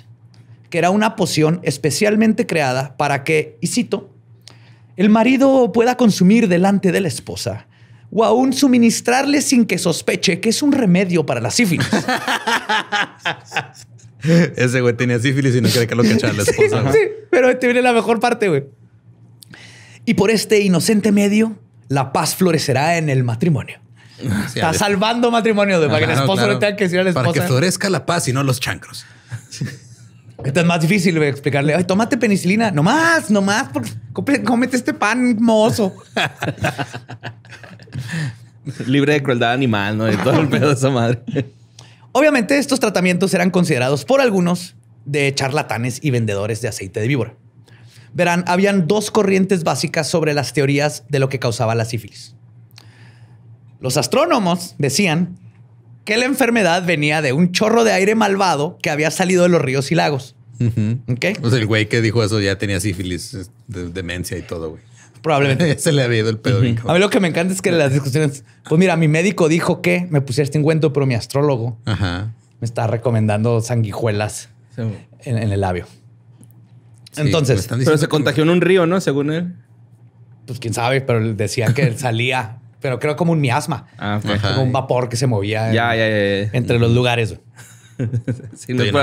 que era una poción especialmente creada para que, y cito, el marido pueda consumir delante de la esposa o aún suministrarle sin que sospeche que es un remedio para la sífilis. Ese güey tenía sífilis y no quería que lo cachara la esposa. Sí, sí, pero te viene la mejor parte, güey. Y por este inocente medio, la paz florecerá en el matrimonio. Está salvando matrimonio, güey, para que el esposo no tenga que decir a la esposa. Para que florezca la paz y no los chancros. Esto es más difícil güey, explicarle. Ay, tómate penicilina. No más, no más, cómete este pan mozo. Libre de crueldad animal, ¿no? Y todo el pedo de esa madre. Obviamente, estos tratamientos eran considerados por algunos de charlatanes y vendedores de aceite de víbora. Verán, habían dos corrientes básicas sobre las teorías de lo que causaba la sífilis. Los astrónomos decían que la enfermedad venía de un chorro de aire malvado que había salido de los ríos y lagos. el güey que dijo eso ya tenía sífilis, demencia y todo, güey. Probablemente. Se le había ido el pedo. A mí lo que me encanta es que las discusiones. Pues mira, mi médico dijo que me pusiera este encuentro, pero mi astrólogo me está recomendando sanguijuelas en, el labio. Entonces. Pero se contagió en un río, ¿no? Según él. Pues quién sabe, pero decía que salía, pero creo como un miasma. Ah, como un vapor que se movía entre los lugares. no,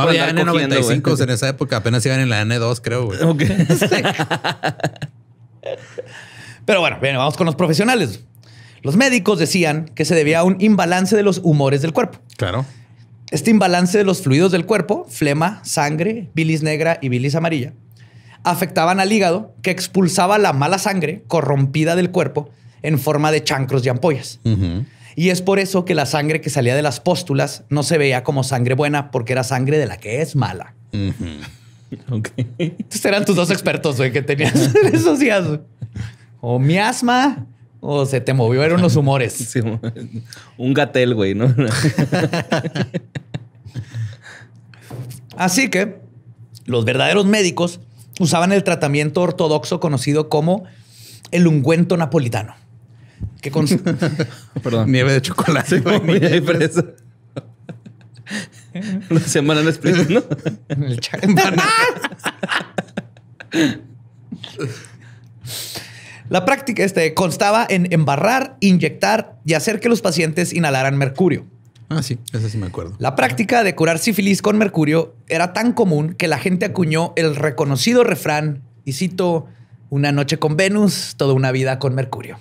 había, N95 en esa época, apenas iban en la N2, creo. Güey. Okay. Pero bueno, vamos con los profesionales. Los médicos decían que se debía a un imbalance de los humores del cuerpo. Claro. Este imbalance de los fluidos del cuerpo, flema, sangre, bilis negra y bilis amarilla, afectaban al hígado que expulsaba la mala sangre corrompida del cuerpo en forma de chancros y ampollas. Y es por eso que la sangre que salía de las póstulas no se veía como sangre buena porque era sangre de la que es mala. Uh eran tus dos expertos que tenías en esos o miasma o se te movió. Eran los humores. un gatel, güey, ¿no? Así que los verdaderos médicos usaban el tratamiento ortodoxo conocido como el ungüento napolitano. Que con... Perdón. Nieve de chocolate. Sí, fresa. Una semana no ¿no? El la práctica este, constaba en embarrar, inyectar y hacer que los pacientes inhalaran mercurio. Ah, sí, eso sí me acuerdo. La práctica de curar sífilis con mercurio era tan común que la gente acuñó el reconocido refrán, y cito, una noche con Venus, toda una vida con mercurio.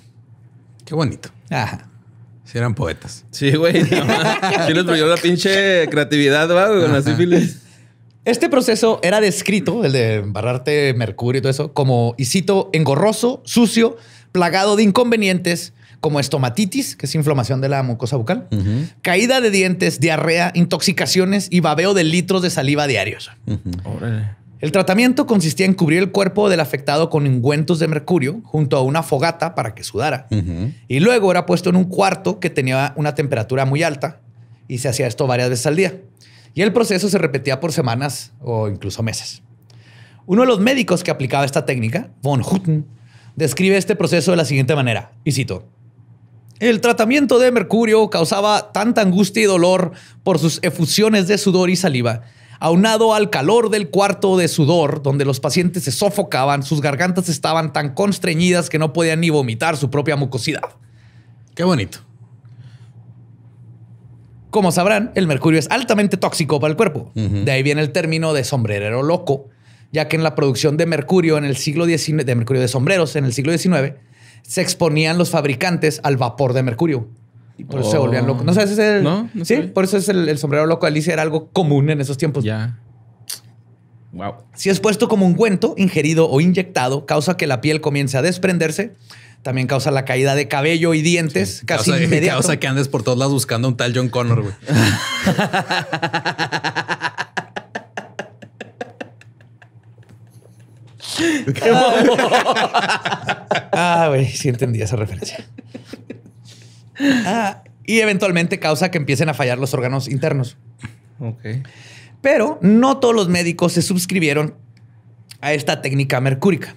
Qué bonito. Ajá. Si eran poetas. Sí, güey. sí les brilló la pinche creatividad, güey, con la sífilis. Este proceso era descrito, el de embarrarte mercurio y todo eso, como, y engorroso, sucio, plagado de inconvenientes, como estomatitis, que es inflamación de la mucosa bucal, caída de dientes, diarrea, intoxicaciones y babeo de litros de saliva diarios. El tratamiento consistía en cubrir el cuerpo del afectado con ungüentos de mercurio junto a una fogata para que sudara. Y luego era puesto en un cuarto que tenía una temperatura muy alta y se hacía esto varias veces al día y el proceso se repetía por semanas o incluso meses. Uno de los médicos que aplicaba esta técnica, von Hutten, describe este proceso de la siguiente manera, y cito, el tratamiento de mercurio causaba tanta angustia y dolor por sus efusiones de sudor y saliva, aunado al calor del cuarto de sudor, donde los pacientes se sofocaban, sus gargantas estaban tan constreñidas que no podían ni vomitar su propia mucosidad. Qué bonito. Como sabrán, el mercurio es altamente tóxico para el cuerpo. De ahí viene el término de sombrerero loco, ya que en la producción de mercurio en el siglo XIX, de mercurio de sombreros en el siglo XIX, se exponían los fabricantes al vapor de mercurio. Y por eso se volvían oh. locos. No sabes, es sí, por eso es el, el, sombrero loco de Alicia era algo común en esos tiempos. Ya. Wow. Si es puesto como un cuento, ingerido o inyectado, causa que la piel comience a desprenderse, también causa la caída de cabello y dientes casi causa, inmediato. Causa que andes por todas las buscando un tal John Connor, güey. ¡Qué ah, güey, sí entendí esa referencia. Ah, y eventualmente causa que empiecen a fallar los órganos internos. Ok. Pero no todos los médicos se suscribieron a esta técnica mercúrica.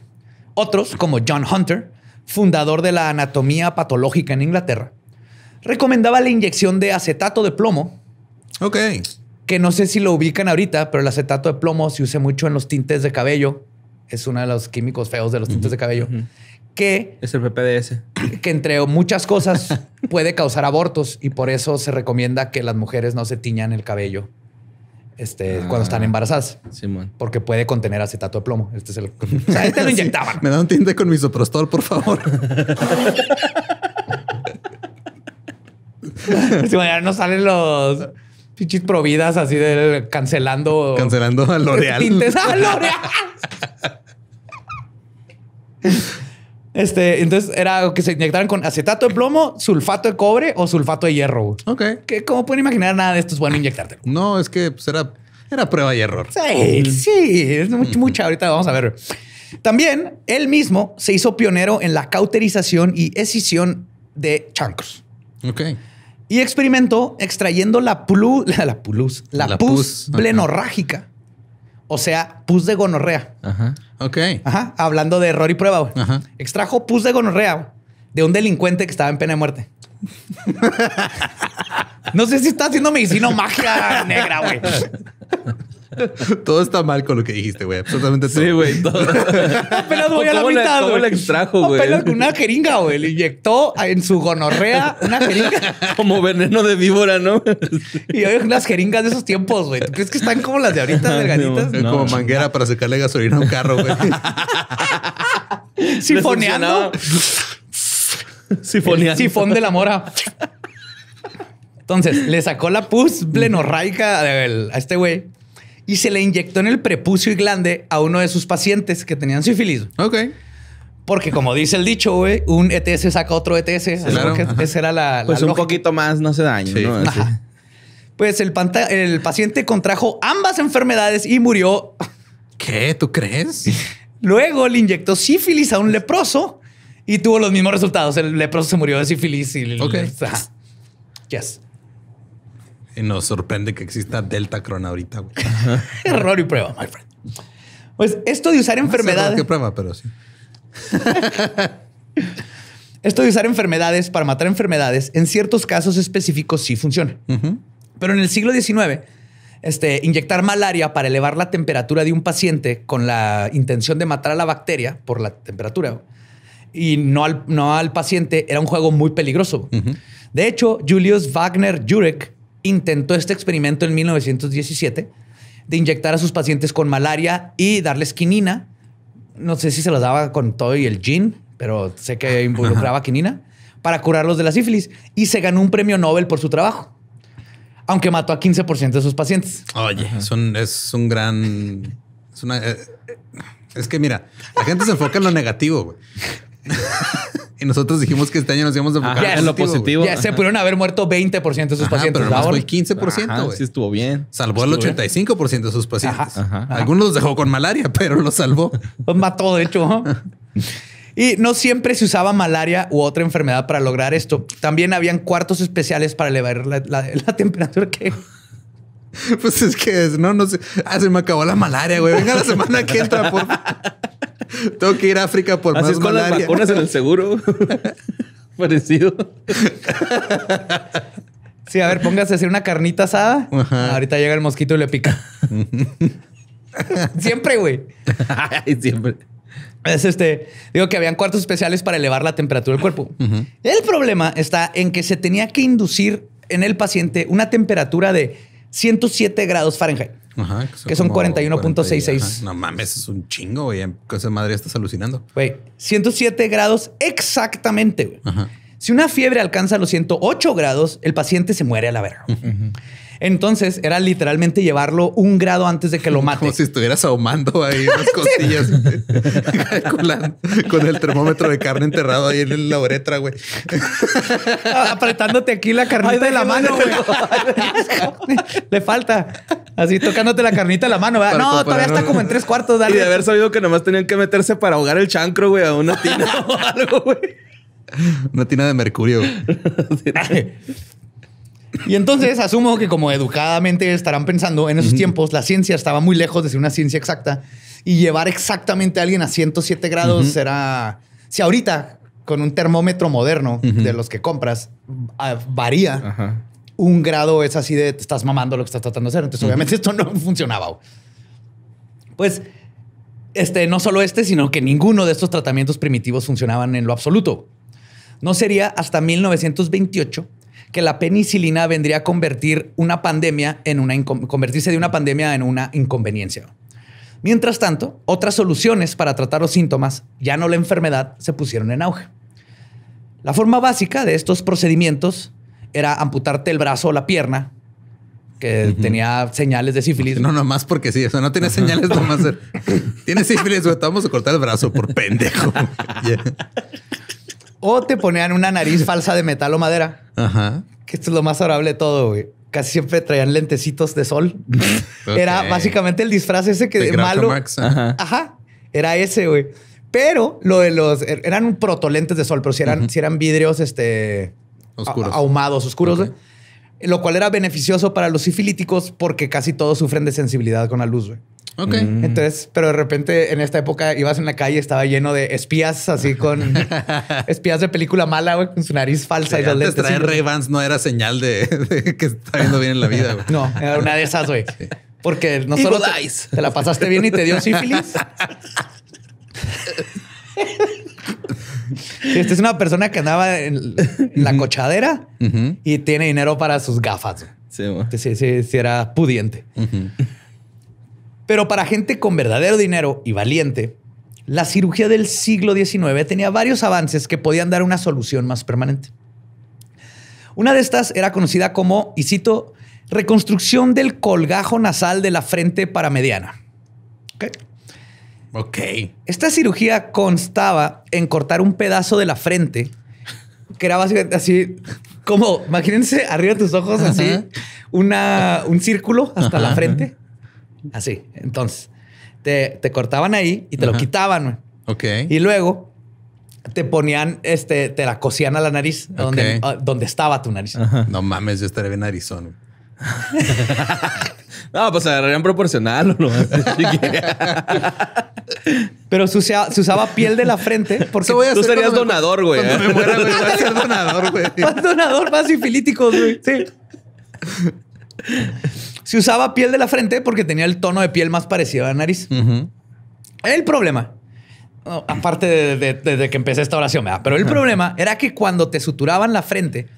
Otros, como John Hunter, fundador de la anatomía patológica en Inglaterra, recomendaba la inyección de acetato de plomo. Ok. Que no sé si lo ubican ahorita, pero el acetato de plomo se usa mucho en los tintes de cabello. Es uno de los químicos feos de los tintes de cabello. Que es el PPDS. Que entre muchas cosas puede causar abortos y por eso se recomienda que las mujeres no se tiñan el cabello este, ah. cuando están embarazadas. porque puede contener acetato de plomo. Este es el. O sea, este lo inyectaban. Me da un tinte con misoprostol, por favor. no salen los pro providas así de cancelando. Cancelando a L'Oreal. Tintes a L'Oreal. Este, entonces era que se inyectaran con acetato de plomo, sulfato de cobre o sulfato de hierro. Ok. Que como pueden imaginar, nada de esto es bueno ah, inyectártelo. No, es que pues, era, prueba y error. Sí, sí, es mucha, Ahorita vamos a ver. También él mismo se hizo pionero en la cauterización y escisión de chancros. Ok. Y experimentó extrayendo la, plus la, plus la, pus, o sea, pus de gonorrea. Ajá. Ok. Ajá. Hablando de error y prueba, güey. Ajá. Extrajo pus de gonorrea de un delincuente que estaba en pena de muerte. no sé si está haciendo medicina o magia negra, güey. todo está mal con lo que dijiste, güey. Absolutamente Sí, güey. pelado voy a la mitad, güey. extrajo, güey? con una jeringa, güey. Le inyectó en su gonorrea una jeringa. Como veneno de víbora, ¿no? y hay unas jeringas de esos tiempos, güey. crees que están como las de ahorita, delgaditas? Como manguera para secarle gasolina a un carro, güey. Sifoneando. Sifoneando. sifón de la mora. Entonces, le sacó la pus plenorraica a este güey y se le inyectó en el prepucio y glande a uno de sus pacientes que tenían sífilis. Ok. Porque como dice el dicho, güey, un ETS saca otro ETS. claro. Esa era la, Pues un poquito más no se daña, ¿no? Pues el, paciente contrajo ambas enfermedades y murió. ¿Qué? ¿Tú crees? Luego le inyectó sífilis a un leproso y tuvo los mismos resultados. El leproso se murió de sífilis y... Ok. Yes. Y nos sorprende que exista Delta Cron ahorita. error y prueba, my friend. Pues esto de usar enfermedades. Qué prueba, pero sí. esto de usar enfermedades para matar enfermedades en ciertos casos específicos sí funciona. Pero en el siglo XIX, este, inyectar malaria para elevar la temperatura de un paciente con la intención de matar a la bacteria por la temperatura y no al, no al paciente era un juego muy peligroso. De hecho, Julius Wagner Jurek intentó este experimento en 1917 de inyectar a sus pacientes con malaria y darles quinina. No sé si se los daba con todo y el gin, pero sé que involucraba quinina para curarlos de la sífilis y se ganó un premio Nobel por su trabajo. Aunque mató a 15% de sus pacientes. Oye, es un, gran. Eh, es, que mira, la gente se enfoca en lo negativo. Güey. Y nosotros dijimos que este año nos íbamos a enfocar en, lo positivo. Ya se pudieron haber muerto 20% de sus pacientes. Pero más fue el 15%. güey. sí, estuvo bien. Salvó el 85% de sus pacientes. Algunos los dejó con malaria, pero los salvó. Los mató, de hecho. Y no siempre se usaba malaria u otra enfermedad para lograr esto. También habían cuartos especiales para elevar la, la temperatura que Pues es que no, no sé. Ah, se me acabó la malaria, güey. Venga la semana que entra, Tengo que ir a África por más con malaria. las en el seguro. Parecido. Sí, a ver, póngase a hacer una carnita asada. Ahorita llega el mosquito y le pica. siempre, güey. siempre. Es este, digo que habían cuartos especiales para elevar la temperatura del cuerpo. El problema está en que se tenía que inducir en el paciente una temperatura de 107 grados Fahrenheit. que son, 41.66. No mames, es un chingo, güey. Con esa madre estás alucinando. Güey, 107 grados exactamente, Si una fiebre alcanza los 108 grados, el paciente se muere a la verga. Entonces era literalmente llevarlo un grado antes de que lo mate. Como si estuvieras ahumando ahí las costillas con el termómetro de carne enterrado ahí en la uretra, güey. Apretándote aquí la carnita de la mano, güey. Le falta. Así tocándote la carnita de la mano, No, todavía está como en tres cuartos, dale. Y de haber sabido que nomás tenían que meterse para ahogar el chancro, güey, a una tina o algo, güey. Una tina de mercurio. Y entonces asumo que como educadamente estarán pensando, en esos tiempos la ciencia estaba muy lejos de ser una ciencia exacta y llevar exactamente a alguien a 107 grados era... Si ahorita con un termómetro moderno de los que compras ah, varía, un grado es así de te estás mamando lo que estás tratando de hacer. Entonces obviamente esto no funcionaba. Pues este, no solo este, sino que ninguno de estos tratamientos primitivos funcionaban en lo absoluto. No sería hasta 1928 que la penicilina vendría a convertir una pandemia en una convertirse de una pandemia en una inconveniencia. Mientras tanto, otras soluciones para tratar los síntomas, ya no la enfermedad, se pusieron en auge. La forma básica de estos procedimientos era amputarte el brazo o la pierna, que tenía señales de sífilis. No, más porque sí. eso no tiene señales nomás. tiene sífilis, a cortar el brazo por pendejo. O te ponían una nariz falsa de metal o madera. Ajá. Que esto es lo más adorable de todo, güey. Casi siempre traían lentecitos de sol. Era básicamente el disfraz ese que de malo. Ajá. Era ese, güey. Pero lo de los er, eran un lentes de sol, pero si eran, si eran vidrios este oscuros. ahumados, oscuros, güey. lo cual era beneficioso para los sifilíticos porque casi todos sufren de sensibilidad con la luz. Güey. Ok. Mm. Entonces, pero de repente en esta época ibas en la calle, estaba lleno de espías, así con espías de película mala, güey, con su nariz falsa y los lentes. Traer Ray Vans no era señal de, que está viendo bien en la vida. Güey. No, era una de esas, güey. Porque no solo te, la pasaste bien y te dio sífilis. esta es una persona que andaba en, la cochadera y tiene dinero para sus gafas. Güey. Sí, sí, sí, era pudiente. Pero para gente con verdadero dinero y valiente, la cirugía del siglo XIX tenía varios avances que podían dar una solución más permanente. Una de estas era conocida como, y cito, reconstrucción del colgajo nasal de la frente para mediana. Ok. Esta cirugía constaba en cortar un pedazo de la frente, que era básicamente así, como, imagínense arriba de tus ojos, así, un círculo hasta la frente. Así. Entonces, te, te cortaban ahí y te lo quitaban, güey. Ok. Y luego te ponían, este, te la cosían a la nariz, donde, donde estaba tu nariz. No mames, yo estaré bien narizón. no, pues agarrarían proporcional no. Pero se, usaba, piel de la frente porque tú serías donador, güey. Cuando ¿eh? me muera, voy a ser donador, güey. donador, más sifilíticos, güey. Sí. Se usaba piel de la frente porque tenía el tono de piel más parecido a la nariz. El problema, aparte de, que empecé esta oración, pero el problema era que cuando te suturaban la frente,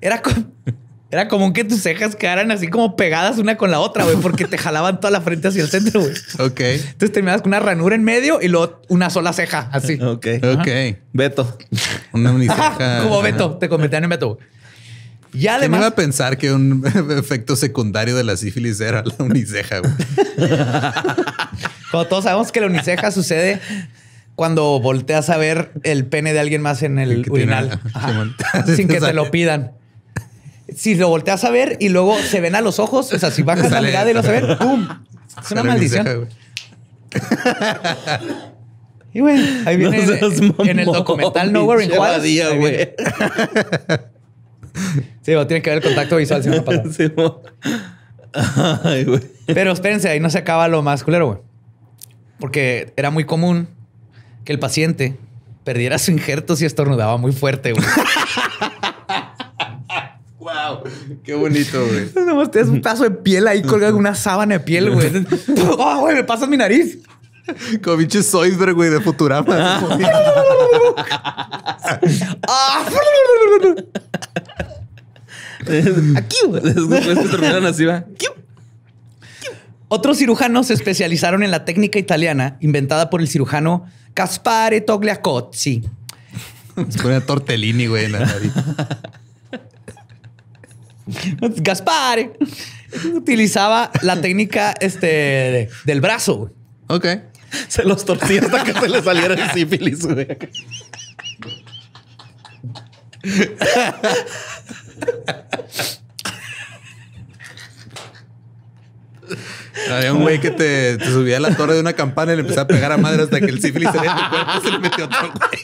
era era común que tus cejas quedaran así como pegadas una con la otra, güey, porque te jalaban toda la frente hacia el centro, güey. Ok. Entonces terminabas con una ranura en medio y luego una sola ceja, así. Ok. Ok. Beto. Una como Beto. Te convertían en Beto, y me iba a pensar que un efecto secundario de la sífilis era la uniceja, güey. Como todos sabemos que la uniceja sucede cuando volteas a ver el pene de alguien más en el, urinal. sin que te lo pidan. Si lo volteas a ver y luego se ven a los ojos, o sea, si bajas la mirada y lo sabes, ¡pum! Es una maldición. y güey, ahí viene en, el documental Nowhere in güey! sí, tiene que haber contacto visual si no Pero espérense, ahí no se acaba lo más culero, güey. Porque era muy común que el paciente perdiera su injerto si estornudaba muy fuerte, ¡Wow! ¡Qué bonito, güey! Nomás un tazo de piel ahí colgado una sábana de piel, güey. ¡Oh, güey! ¡Me pasas mi nariz! Como pinche Soisberg, güey, de Futurama. Pues, así, Otros cirujanos se especializaron en la técnica italiana inventada por el cirujano Caspare Togliacozzi. Se pone tortellini, güey, en la Gaspare utilizaba la técnica este, del brazo. Ok. se los torcía hasta que se le saliera el sífilis, güey. Había un güey que te, subía a la torre de una campana y le empezaba a pegar a madre hasta que el sífilis se tu cuerpo, se le metió otro güey.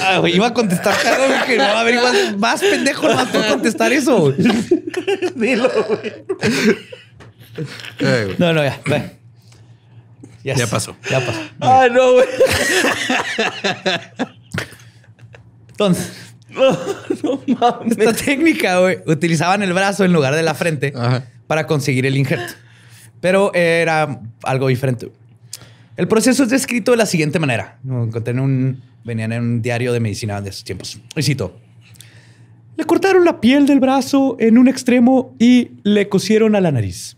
Ah, iba a contestar claro, que no, a ver, más, más pendejo más por contestar eso. Güey. Dilo, güey. No, no, ya. Ya, pasó. Ya pasó. Ah, no, güey. Entonces, no, mames. Esta técnica, güey, utilizaban el brazo en lugar de la frente para conseguir el injerto. Pero era algo diferente. El proceso es descrito de la siguiente manera. Encontré un, venían en un diario de medicina de esos tiempos. Le cortaron la piel del brazo en un extremo y le cosieron a la nariz.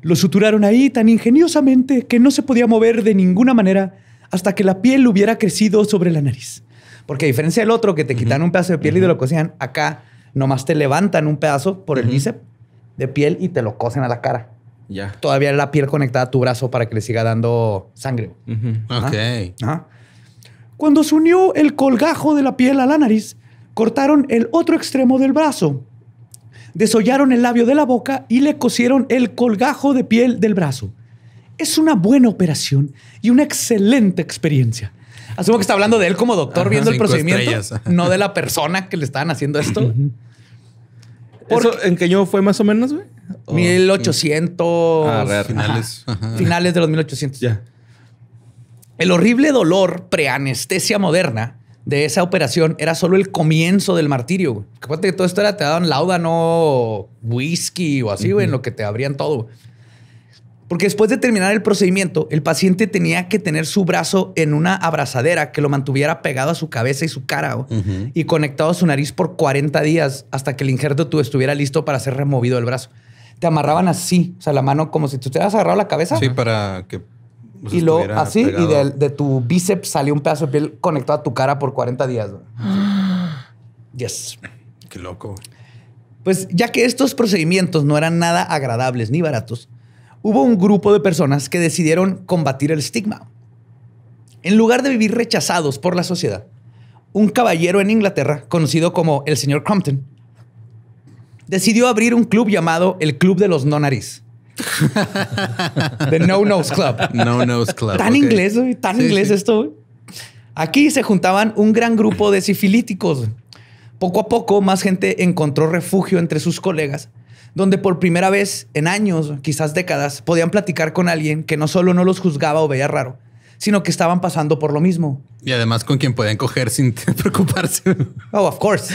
Lo suturaron ahí tan ingeniosamente que no se podía mover de ninguna manera hasta que la piel hubiera crecido sobre la nariz. Porque a diferencia del otro, que te quitan un pedazo de piel y te lo cosían, acá nomás te levantan un pedazo por el bíceps de piel y te lo cosen a la cara. Ya. Todavía la piel conectada a tu brazo para que le siga dando sangre. Cuando se unió el colgajo de la piel a la nariz, cortaron el otro extremo del brazo, desollaron el labio de la boca y le cosieron el colgajo de piel del brazo. Es una buena operación y una excelente experiencia. Asumo que está hablando de él como doctor viendo el procedimiento, no de la persona que le estaban haciendo esto en qué año fue más o menos, güey? 1800. Mm. Ah, finales. Finales de los 1800. Ya. El horrible dolor preanestesia moderna de esa operación era solo el comienzo del martirio. Güey. Acuérdate que todo esto era, te daban lauda, no whisky o así, güey, en lo que te abrían todo. Porque después de terminar el procedimiento, el paciente tenía que tener su brazo en una abrazadera que lo mantuviera pegado a su cabeza y su cara y conectado a su nariz por 40 días hasta que el injerto tú estuviera listo para ser removido el brazo. Te amarraban así, o sea, la mano como si te hubieras agarrado la cabeza. Sí, para que pues, y así, y de, tu bíceps salió un pedazo de piel conectado a tu cara por 40 días. yes. Qué loco. Pues ya que estos procedimientos no eran nada agradables ni baratos, hubo un grupo de personas que decidieron combatir el estigma. En lugar de vivir rechazados por la sociedad, un caballero en Inglaterra, conocido como el señor Crompton, decidió abrir un club llamado el Club de los No Nariz. The No Nose Club. No Club. Tan inglés, tan inglés esto. Aquí se juntaban un gran grupo de sifilíticos. Poco a poco, más gente encontró refugio entre sus colegas donde por primera vez en años, quizás décadas, podían platicar con alguien que no solo no los juzgaba o veía raro, sino que estaban pasando por lo mismo. Y además con quien podían coger sin preocuparse. Oh, of course.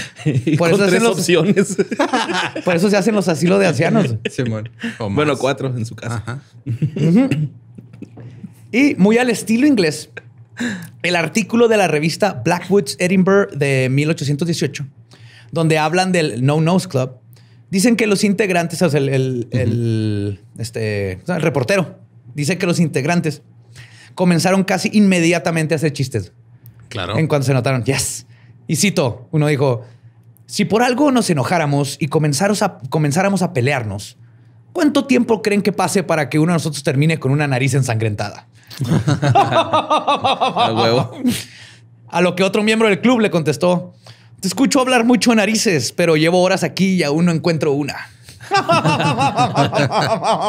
por eso opciones. por eso se hacen los asilos de ancianos. bueno. cuatro en su casa. y muy al estilo inglés, el artículo de la revista Blackwood's Edinburgh de 1818, donde hablan del No Nose Club, Dicen que los integrantes, o el, este, el reportero, dice que los integrantes comenzaron casi inmediatamente a hacer chistes. Claro. En cuanto se notaron, yes. Y cito, uno dijo, si por algo nos enojáramos y a, comenzáramos a pelearnos, ¿cuánto tiempo creen que pase para que uno de nosotros termine con una nariz ensangrentada? a lo que otro miembro del club le contestó, te escucho hablar mucho narices, pero llevo horas aquí y aún no encuentro una.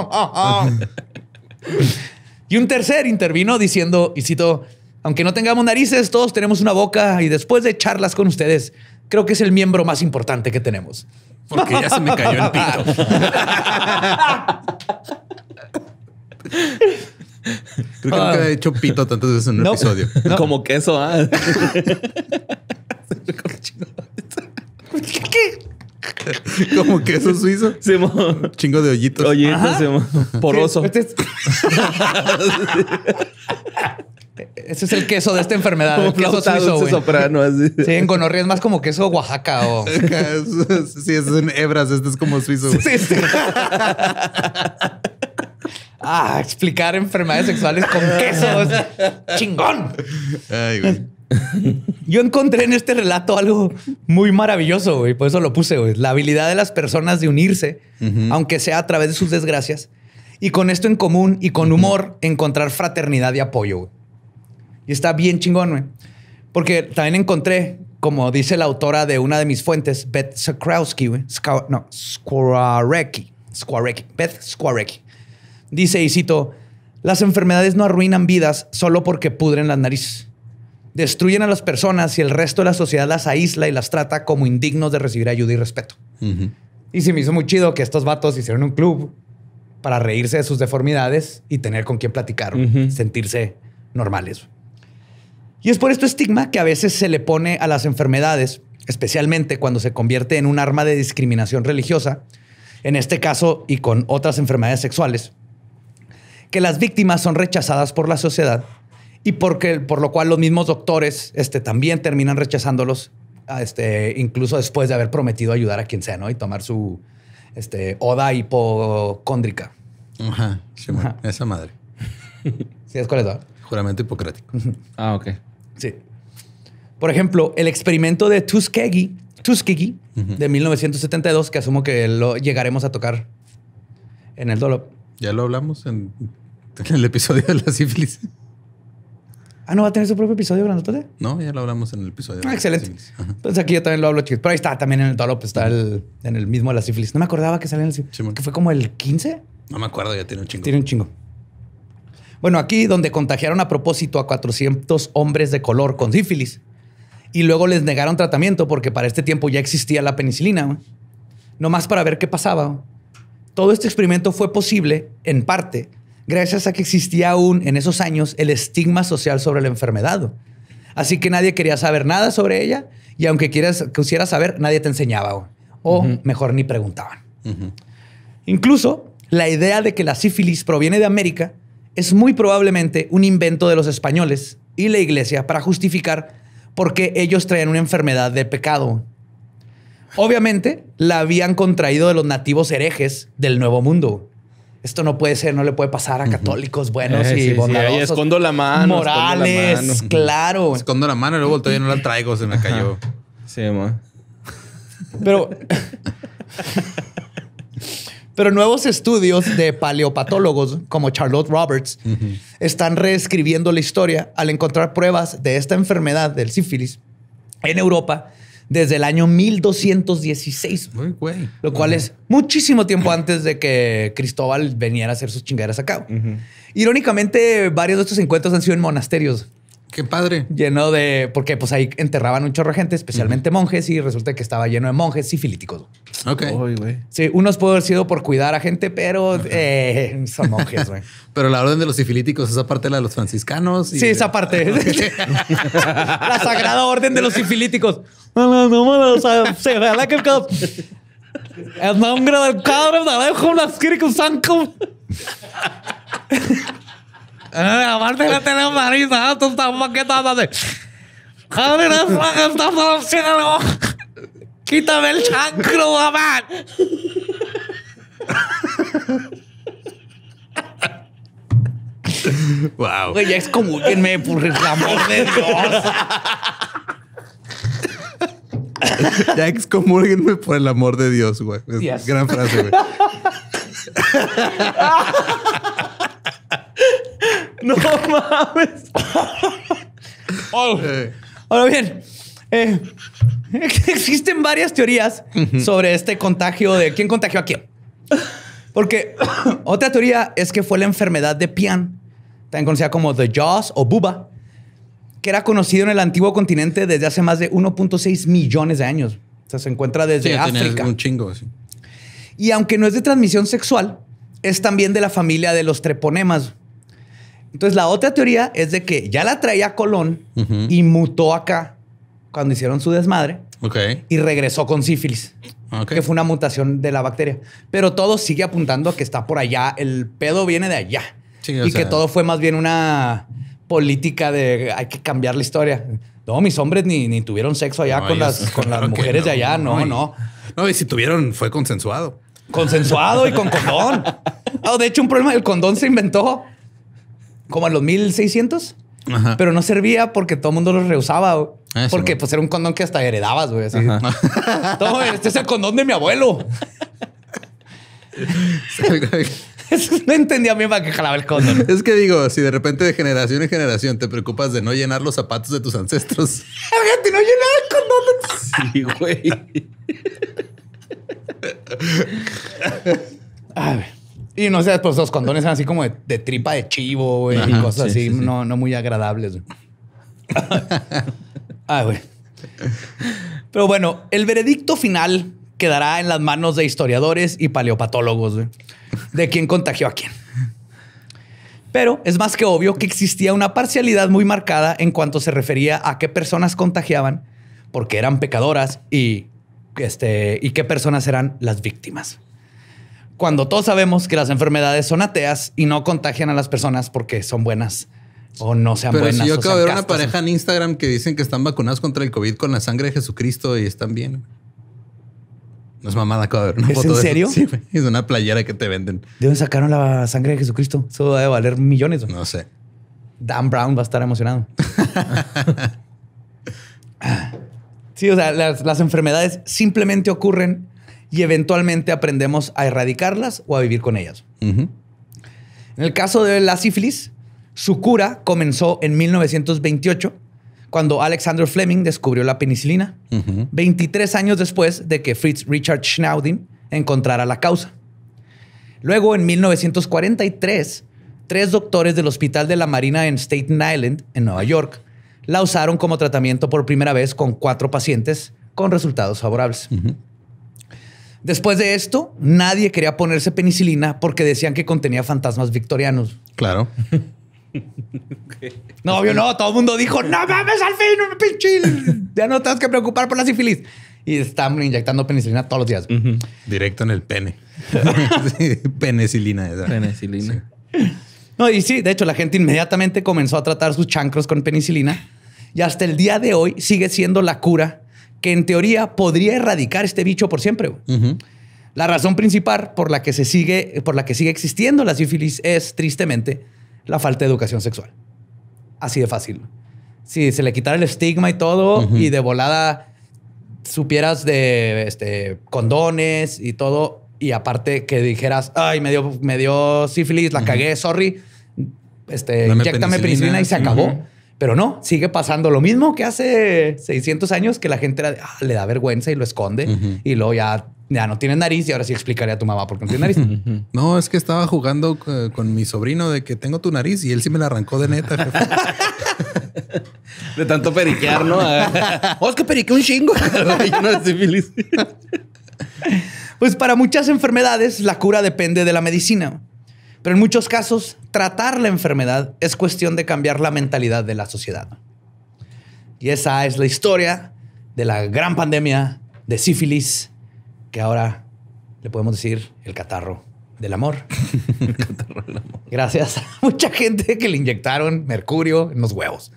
y un tercer intervino diciendo, y cito, aunque no tengamos narices, todos tenemos una boca y después de charlas con ustedes, creo que es el miembro más importante que tenemos. Porque ya se me cayó el pito. Creo que nunca hecho pito tantas veces en un episodio. Como queso. Ah. ¿Qué? Como queso suizo. Chingo de hoyitos. Hoyitos, este Poroso. Este es... Ese es el queso de esta enfermedad. Como queso suizo, este güey. soprano, así. Sí, en gonorrea es más como queso Oaxaca o... sí, es en hebras. Este es como suizo. Ah, explicar enfermedades sexuales con queso. ¡Chingón! Ay, güey. Yo encontré en este relato algo muy maravilloso, güey. Por eso lo puse, güey. La habilidad de las personas de unirse, aunque sea a través de sus desgracias, y con esto en común y con humor, encontrar fraternidad y apoyo, Y está bien chingón, güey. Porque también encontré, como dice la autora de una de mis fuentes, Beth Sakrowski, no, Beth Dice, y cito, las enfermedades no arruinan vidas solo porque pudren las narices destruyen a las personas y el resto de la sociedad las aísla y las trata como indignos de recibir ayuda y respeto. Y se me hizo muy chido que estos vatos hicieron un club para reírse de sus deformidades y tener con quién platicar, sentirse normales. Y es por esto estigma que a veces se le pone a las enfermedades, especialmente cuando se convierte en un arma de discriminación religiosa, en este caso y con otras enfermedades sexuales, que las víctimas son rechazadas por la sociedad y porque, por lo cual los mismos doctores este, también terminan rechazándolos, este, incluso después de haber prometido ayudar a quien sea, ¿no? Y tomar su este, oda hipocóndrica. Ajá, esa madre. ¿Sí es cuál es? Juramento hipocrático. Ah, ok. Sí. Por ejemplo, el experimento de Tuskegee, Tuskegee de 1972, que asumo que lo llegaremos a tocar en el Dolo. Ya lo hablamos en el episodio de la sífilis. Ah, ¿no va a tener su propio episodio grandotote? No, ya lo hablamos en el episodio. Ah, excelente. Entonces pues aquí yo también lo hablo, chicos. Pero ahí está también en el pues está el, en el mismo de la sífilis. No me acordaba que salía en el sífilis. que fue como el 15. No me acuerdo, ya tiene un chingo. Tiene un chingo. Bueno, aquí donde contagiaron a propósito a 400 hombres de color con sífilis y luego les negaron tratamiento porque para este tiempo ya existía la penicilina, ¿no? nomás para ver qué pasaba. Todo este experimento fue posible, en parte, gracias a que existía aún en esos años el estigma social sobre la enfermedad. Así que nadie quería saber nada sobre ella y aunque quieras, quisieras saber, nadie te enseñaba o mejor ni preguntaban. Incluso la idea de que la sífilis proviene de América es muy probablemente un invento de los españoles y la iglesia para justificar por qué ellos traían una enfermedad de pecado. Obviamente la habían contraído de los nativos herejes del Nuevo Mundo esto no puede ser, no le puede pasar a católicos buenos eh, y sí, bondadosos. escondo la mano. Morales, claro. Escondo la mano y luego todavía no la traigo, se me cayó. Sí, ma. Pero... Pero nuevos estudios de paleopatólogos como Charlotte Roberts están reescribiendo la historia al encontrar pruebas de esta enfermedad del sífilis en Europa desde el año 1216. güey. Lo cual es muchísimo tiempo antes de que Cristóbal viniera a hacer sus chingaderas acá. Irónicamente, varios de estos encuentros han sido en monasterios. Qué padre. Lleno de. Porque pues ahí enterraban un chorro de gente, especialmente monjes, y resulta que estaba lleno de monjes sifilíticos. Ok. Oy, sí, unos pudo haber sido por cuidar a gente, pero eh, son monjes, güey. pero la orden de los sifilíticos, esa parte la de los franciscanos. sí, esa parte. la sagrada orden de los sifilíticos. No, no, no, no, se ve la que El nombre del sanco aparte de tener marisa, ah, tú estás más que estamos Quítame el chancro, mamá. Wow. ya me por el amor de Dios. ya excomúlguenme por el amor de Dios, güey. Gran frase, güey. No mames. Ahora bien, eh, existen varias teorías sobre este contagio de quién contagió a quién. Porque otra teoría es que fue la enfermedad de Pian, también conocida como The Jaws o Buba, que era conocido en el antiguo continente desde hace más de 1.6 millones de años. O sea, se encuentra desde África. Un chingo, Y aunque no es de transmisión sexual, es también de la familia de los treponemas, entonces, la otra teoría es de que ya la traía Colón y mutó acá cuando hicieron su desmadre. Y regresó con sífilis, que fue una mutación de la bacteria. Pero todo sigue apuntando a que está por allá. El pedo viene de allá. y que todo fue más bien una política de hay que cambiar la historia. No, mis hombres ni, tuvieron sexo allá con, las, mujeres de allá. No, no, no. y si tuvieron, fue consensuado. Consensuado y con condón. Oh, de hecho, un problema, del condón se inventó como a los 1600. Ajá. Pero no servía porque todo el mundo los rehusaba. Ah, porque pues era un condón que hasta heredabas, güey. este es el condón de mi abuelo. no entendía bien para que jalaba el condón. Es que digo, si de repente de generación en generación te preocupas de no llenar los zapatos de tus ancestros. Gente, no llenar el condón Sí, güey. A ver. Y no sé, pues los condones eran así como de, tripa de chivo, y cosas así, No, muy agradables. Ah, Pero bueno, el veredicto final quedará en las manos de historiadores y paleopatólogos, de quién contagió a quién. Pero es más que obvio que existía una parcialidad muy marcada en cuanto se refería a qué personas contagiaban porque eran pecadoras y, este, y qué personas eran las víctimas cuando todos sabemos que las enfermedades son ateas y no contagian a las personas porque son buenas o no sean Pero buenas. Si yo acabo de ver una pareja en Instagram que dicen que están vacunadas contra el COVID con la sangre de Jesucristo y están bien. No es mamada, acabo de ver una en serio? De sí, es una playera que te venden. ¿De dónde sacaron la sangre de Jesucristo? Eso debe valer millones. No sé. Dan Brown va a estar emocionado. sí, o sea, las enfermedades simplemente ocurren y eventualmente aprendemos a erradicarlas o a vivir con ellas. En el caso de la sífilis, su cura comenzó en 1928 cuando Alexander Fleming descubrió la penicilina, 23 años después de que Fritz Richard Schnaudin encontrara la causa. Luego, en 1943, tres doctores del Hospital de la Marina en Staten Island, en Nueva York, la usaron como tratamiento por primera vez con cuatro pacientes con resultados favorables. Después de esto, nadie quería ponerse penicilina porque decían que contenía fantasmas victorianos. Claro. No, obvio, no. Todo el mundo dijo: No mames, al fin, un pinche. Ya no tienes que preocupar por la sífilis. Y están inyectando penicilina todos los días. Directo en el pene. penicilina. Esa. Penicilina. No, y sí, de hecho, la gente inmediatamente comenzó a tratar sus chancros con penicilina. Y hasta el día de hoy sigue siendo la cura que en teoría podría erradicar este bicho por siempre. La razón principal por la, que se sigue, por la que sigue existiendo la sífilis es, tristemente, la falta de educación sexual. Así de fácil. Si se le quitara el estigma y todo, y de volada supieras de este, condones y todo, y aparte que dijeras, ay, me dio, sífilis, la cagué, sorry, este, inyectame me y se acabó pero no, sigue pasando lo mismo que hace 600 años que la gente ah, le da vergüenza y lo esconde y luego ya, no tiene nariz y ahora sí explicaré a tu mamá por qué no tiene nariz. no, es que estaba jugando eh, con, mi sobrino de que tengo tu nariz y él sí me la arrancó de neta. de tanto periquear, ¿no? Ah. oh, es que periqué un chingo. pues para muchas enfermedades la cura depende de la medicina. Pero en muchos casos, tratar la enfermedad es cuestión de cambiar la mentalidad de la sociedad. Y esa es la historia de la gran pandemia de sífilis, que ahora le podemos decir el catarro del amor. Gracias a mucha gente que le inyectaron mercurio en los huevos.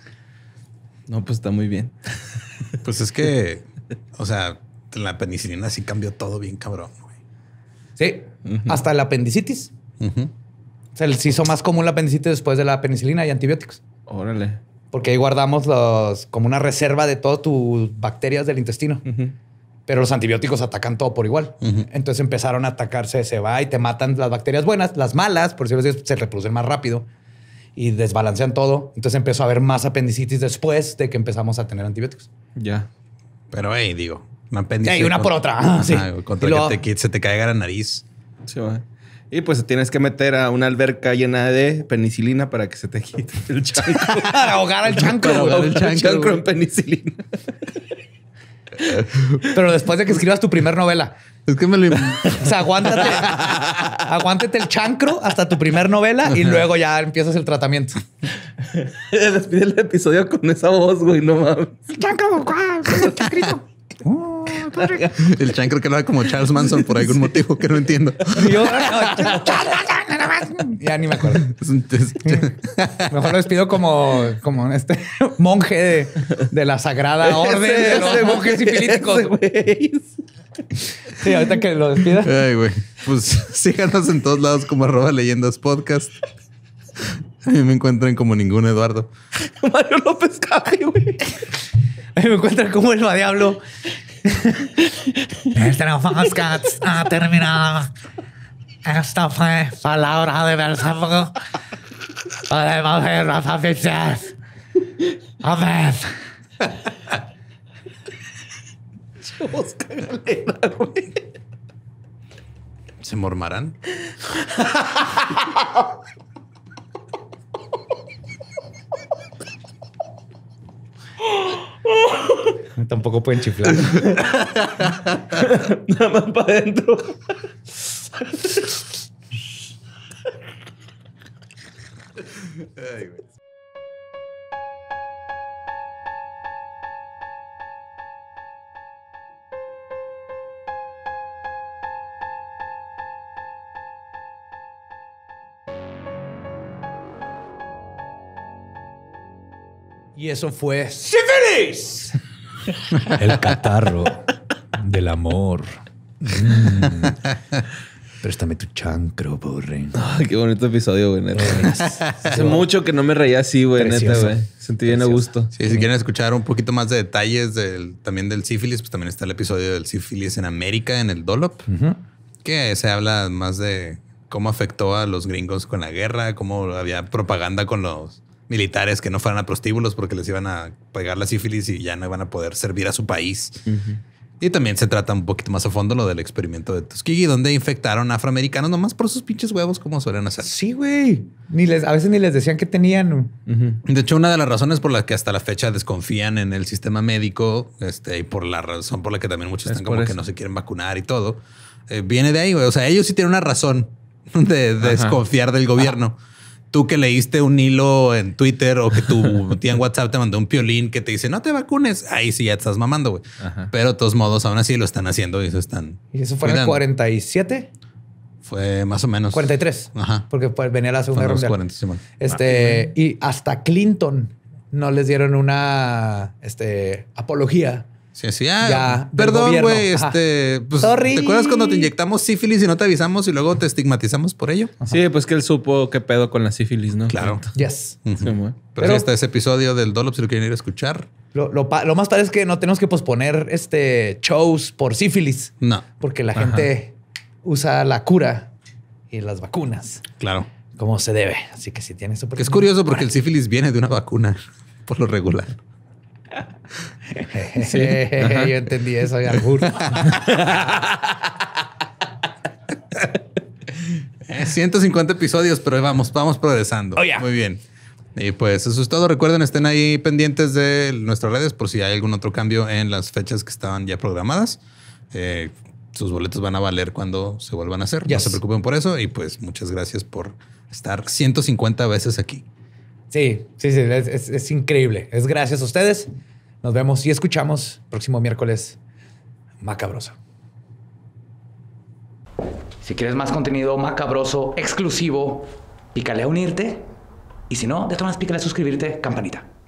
No, pues está muy bien. Pues es que, o sea, la penicilina sí cambió todo bien cabrón, Sí, hasta la apendicitis se hizo más común la apendicitis después de la penicilina y antibióticos. Órale. Porque ahí guardamos como una reserva de todas tus bacterias del intestino. Pero los antibióticos atacan todo por igual. Entonces empezaron a atacarse, se va y te matan las bacterias buenas, las malas, por si veces se reproducen más rápido y desbalancean todo. Entonces empezó a haber más apendicitis después de que empezamos a tener antibióticos. Ya. Pero, hey, digo, una apendicitis. y una por otra. sí. Contra que se te caiga la nariz. Sí, va. Y pues tienes que meter a una alberca llena de penicilina para que se te quite el chancro. para ahogar al chancro. ahogar el chancro, chancro en penicilina. Pero después de que escribas tu primer novela. Es que me lo... o sea, aguántate. aguántate el chancro hasta tu primer novela y luego ya empiezas el tratamiento. Despide el episodio con esa voz, güey. No mames. El chancro. El El Chan creo que era como Charles Manson por algún motivo que no entiendo. Yo, ya ni me acuerdo. Mejor lo despido como, como este monje de, la sagrada orden de los y monjes güey. Sí, ahorita que lo despida. Ay, güey. Pues síganos en todos lados como arroba leyendas podcast. A mí me encuentran como ningún Eduardo. Mario López Caje, güey. A mí me encuentran como el Diablo. Nuestra podcast ha terminado. Esto fue Palabra de Versáfogo. Podemos ver las aficiones. Amén. ver. ¿Se mormarán? Tampoco pueden chiflar. Nada más para adentro. Y eso fue feliz el catarro del amor. Mm. Préstame tu chancro, pobre. qué bonito episodio, güey, Hace mucho que no me reía así, güey, Sentí bien a gusto. si quieren escuchar un poquito más de detalles también del sífilis, pues también está el episodio del sífilis en América, en el Dolop, que se habla más de cómo afectó a los gringos con la guerra, cómo había propaganda con los militares que no fueran a prostíbulos porque les iban a pegar la sífilis y ya no iban a poder servir a su país. Y también se trata un poquito más a fondo lo del experimento de Tuskegee, donde infectaron afroamericanos nomás por sus pinches huevos, como suelen hacer. Sí, güey. Ni les, a veces ni les decían que tenían. De hecho, una de las razones por las que hasta la fecha desconfían en el sistema médico, este, y por la razón por la que también muchos están como que no se quieren vacunar y todo, eh, viene de ahí, güey. O sea, ellos sí tienen una razón de, desconfiar del gobierno tú que leíste un hilo en Twitter o que tu tía en WhatsApp te mandó un piolín que te dice no te vacunes, ahí sí ya estás mamando, güey. Pero de todos modos, aún así lo están haciendo y eso están. ¿Y eso fue en 47? Fue más o menos. 43. Ajá. Porque venía la Segunda ronda este, ah, y hasta Clinton no les dieron una este, apología Sí, sí, ah, perdón, güey, este, pues, ¿te acuerdas cuando te inyectamos sífilis y no te avisamos y luego te estigmatizamos por ello? Sí, pues que él supo qué pedo con la sífilis, ¿no? Claro. Yes. pero, ahí está ese episodio del Dolop si lo quieren ir a escuchar. Lo, más padre es que no tenemos que posponer este shows por sífilis. No. Porque la gente usa la cura y las vacunas. Claro. Como se debe. Así que si tienes... porque es curioso porque el sífilis viene de una vacuna, por lo regular. Sí. Yo entendí eso 150 eh, episodios, pero vamos, vamos progresando. Oh, Muy bien. Y pues eso es todo. Recuerden, estén ahí pendientes de nuestras redes por si hay algún otro cambio en las fechas que estaban ya programadas. Eh, sus boletos van a valer cuando se vuelvan a hacer. No se preocupen por eso. Y pues muchas gracias por estar 150 veces aquí. Sí, sí, sí, es increíble. Es gracias a ustedes. Nos vemos y escuchamos próximo miércoles. Macabroso. Si quieres más contenido macabroso, exclusivo, pícale a unirte. Y si no, de todas maneras, pícale a suscribirte, campanita.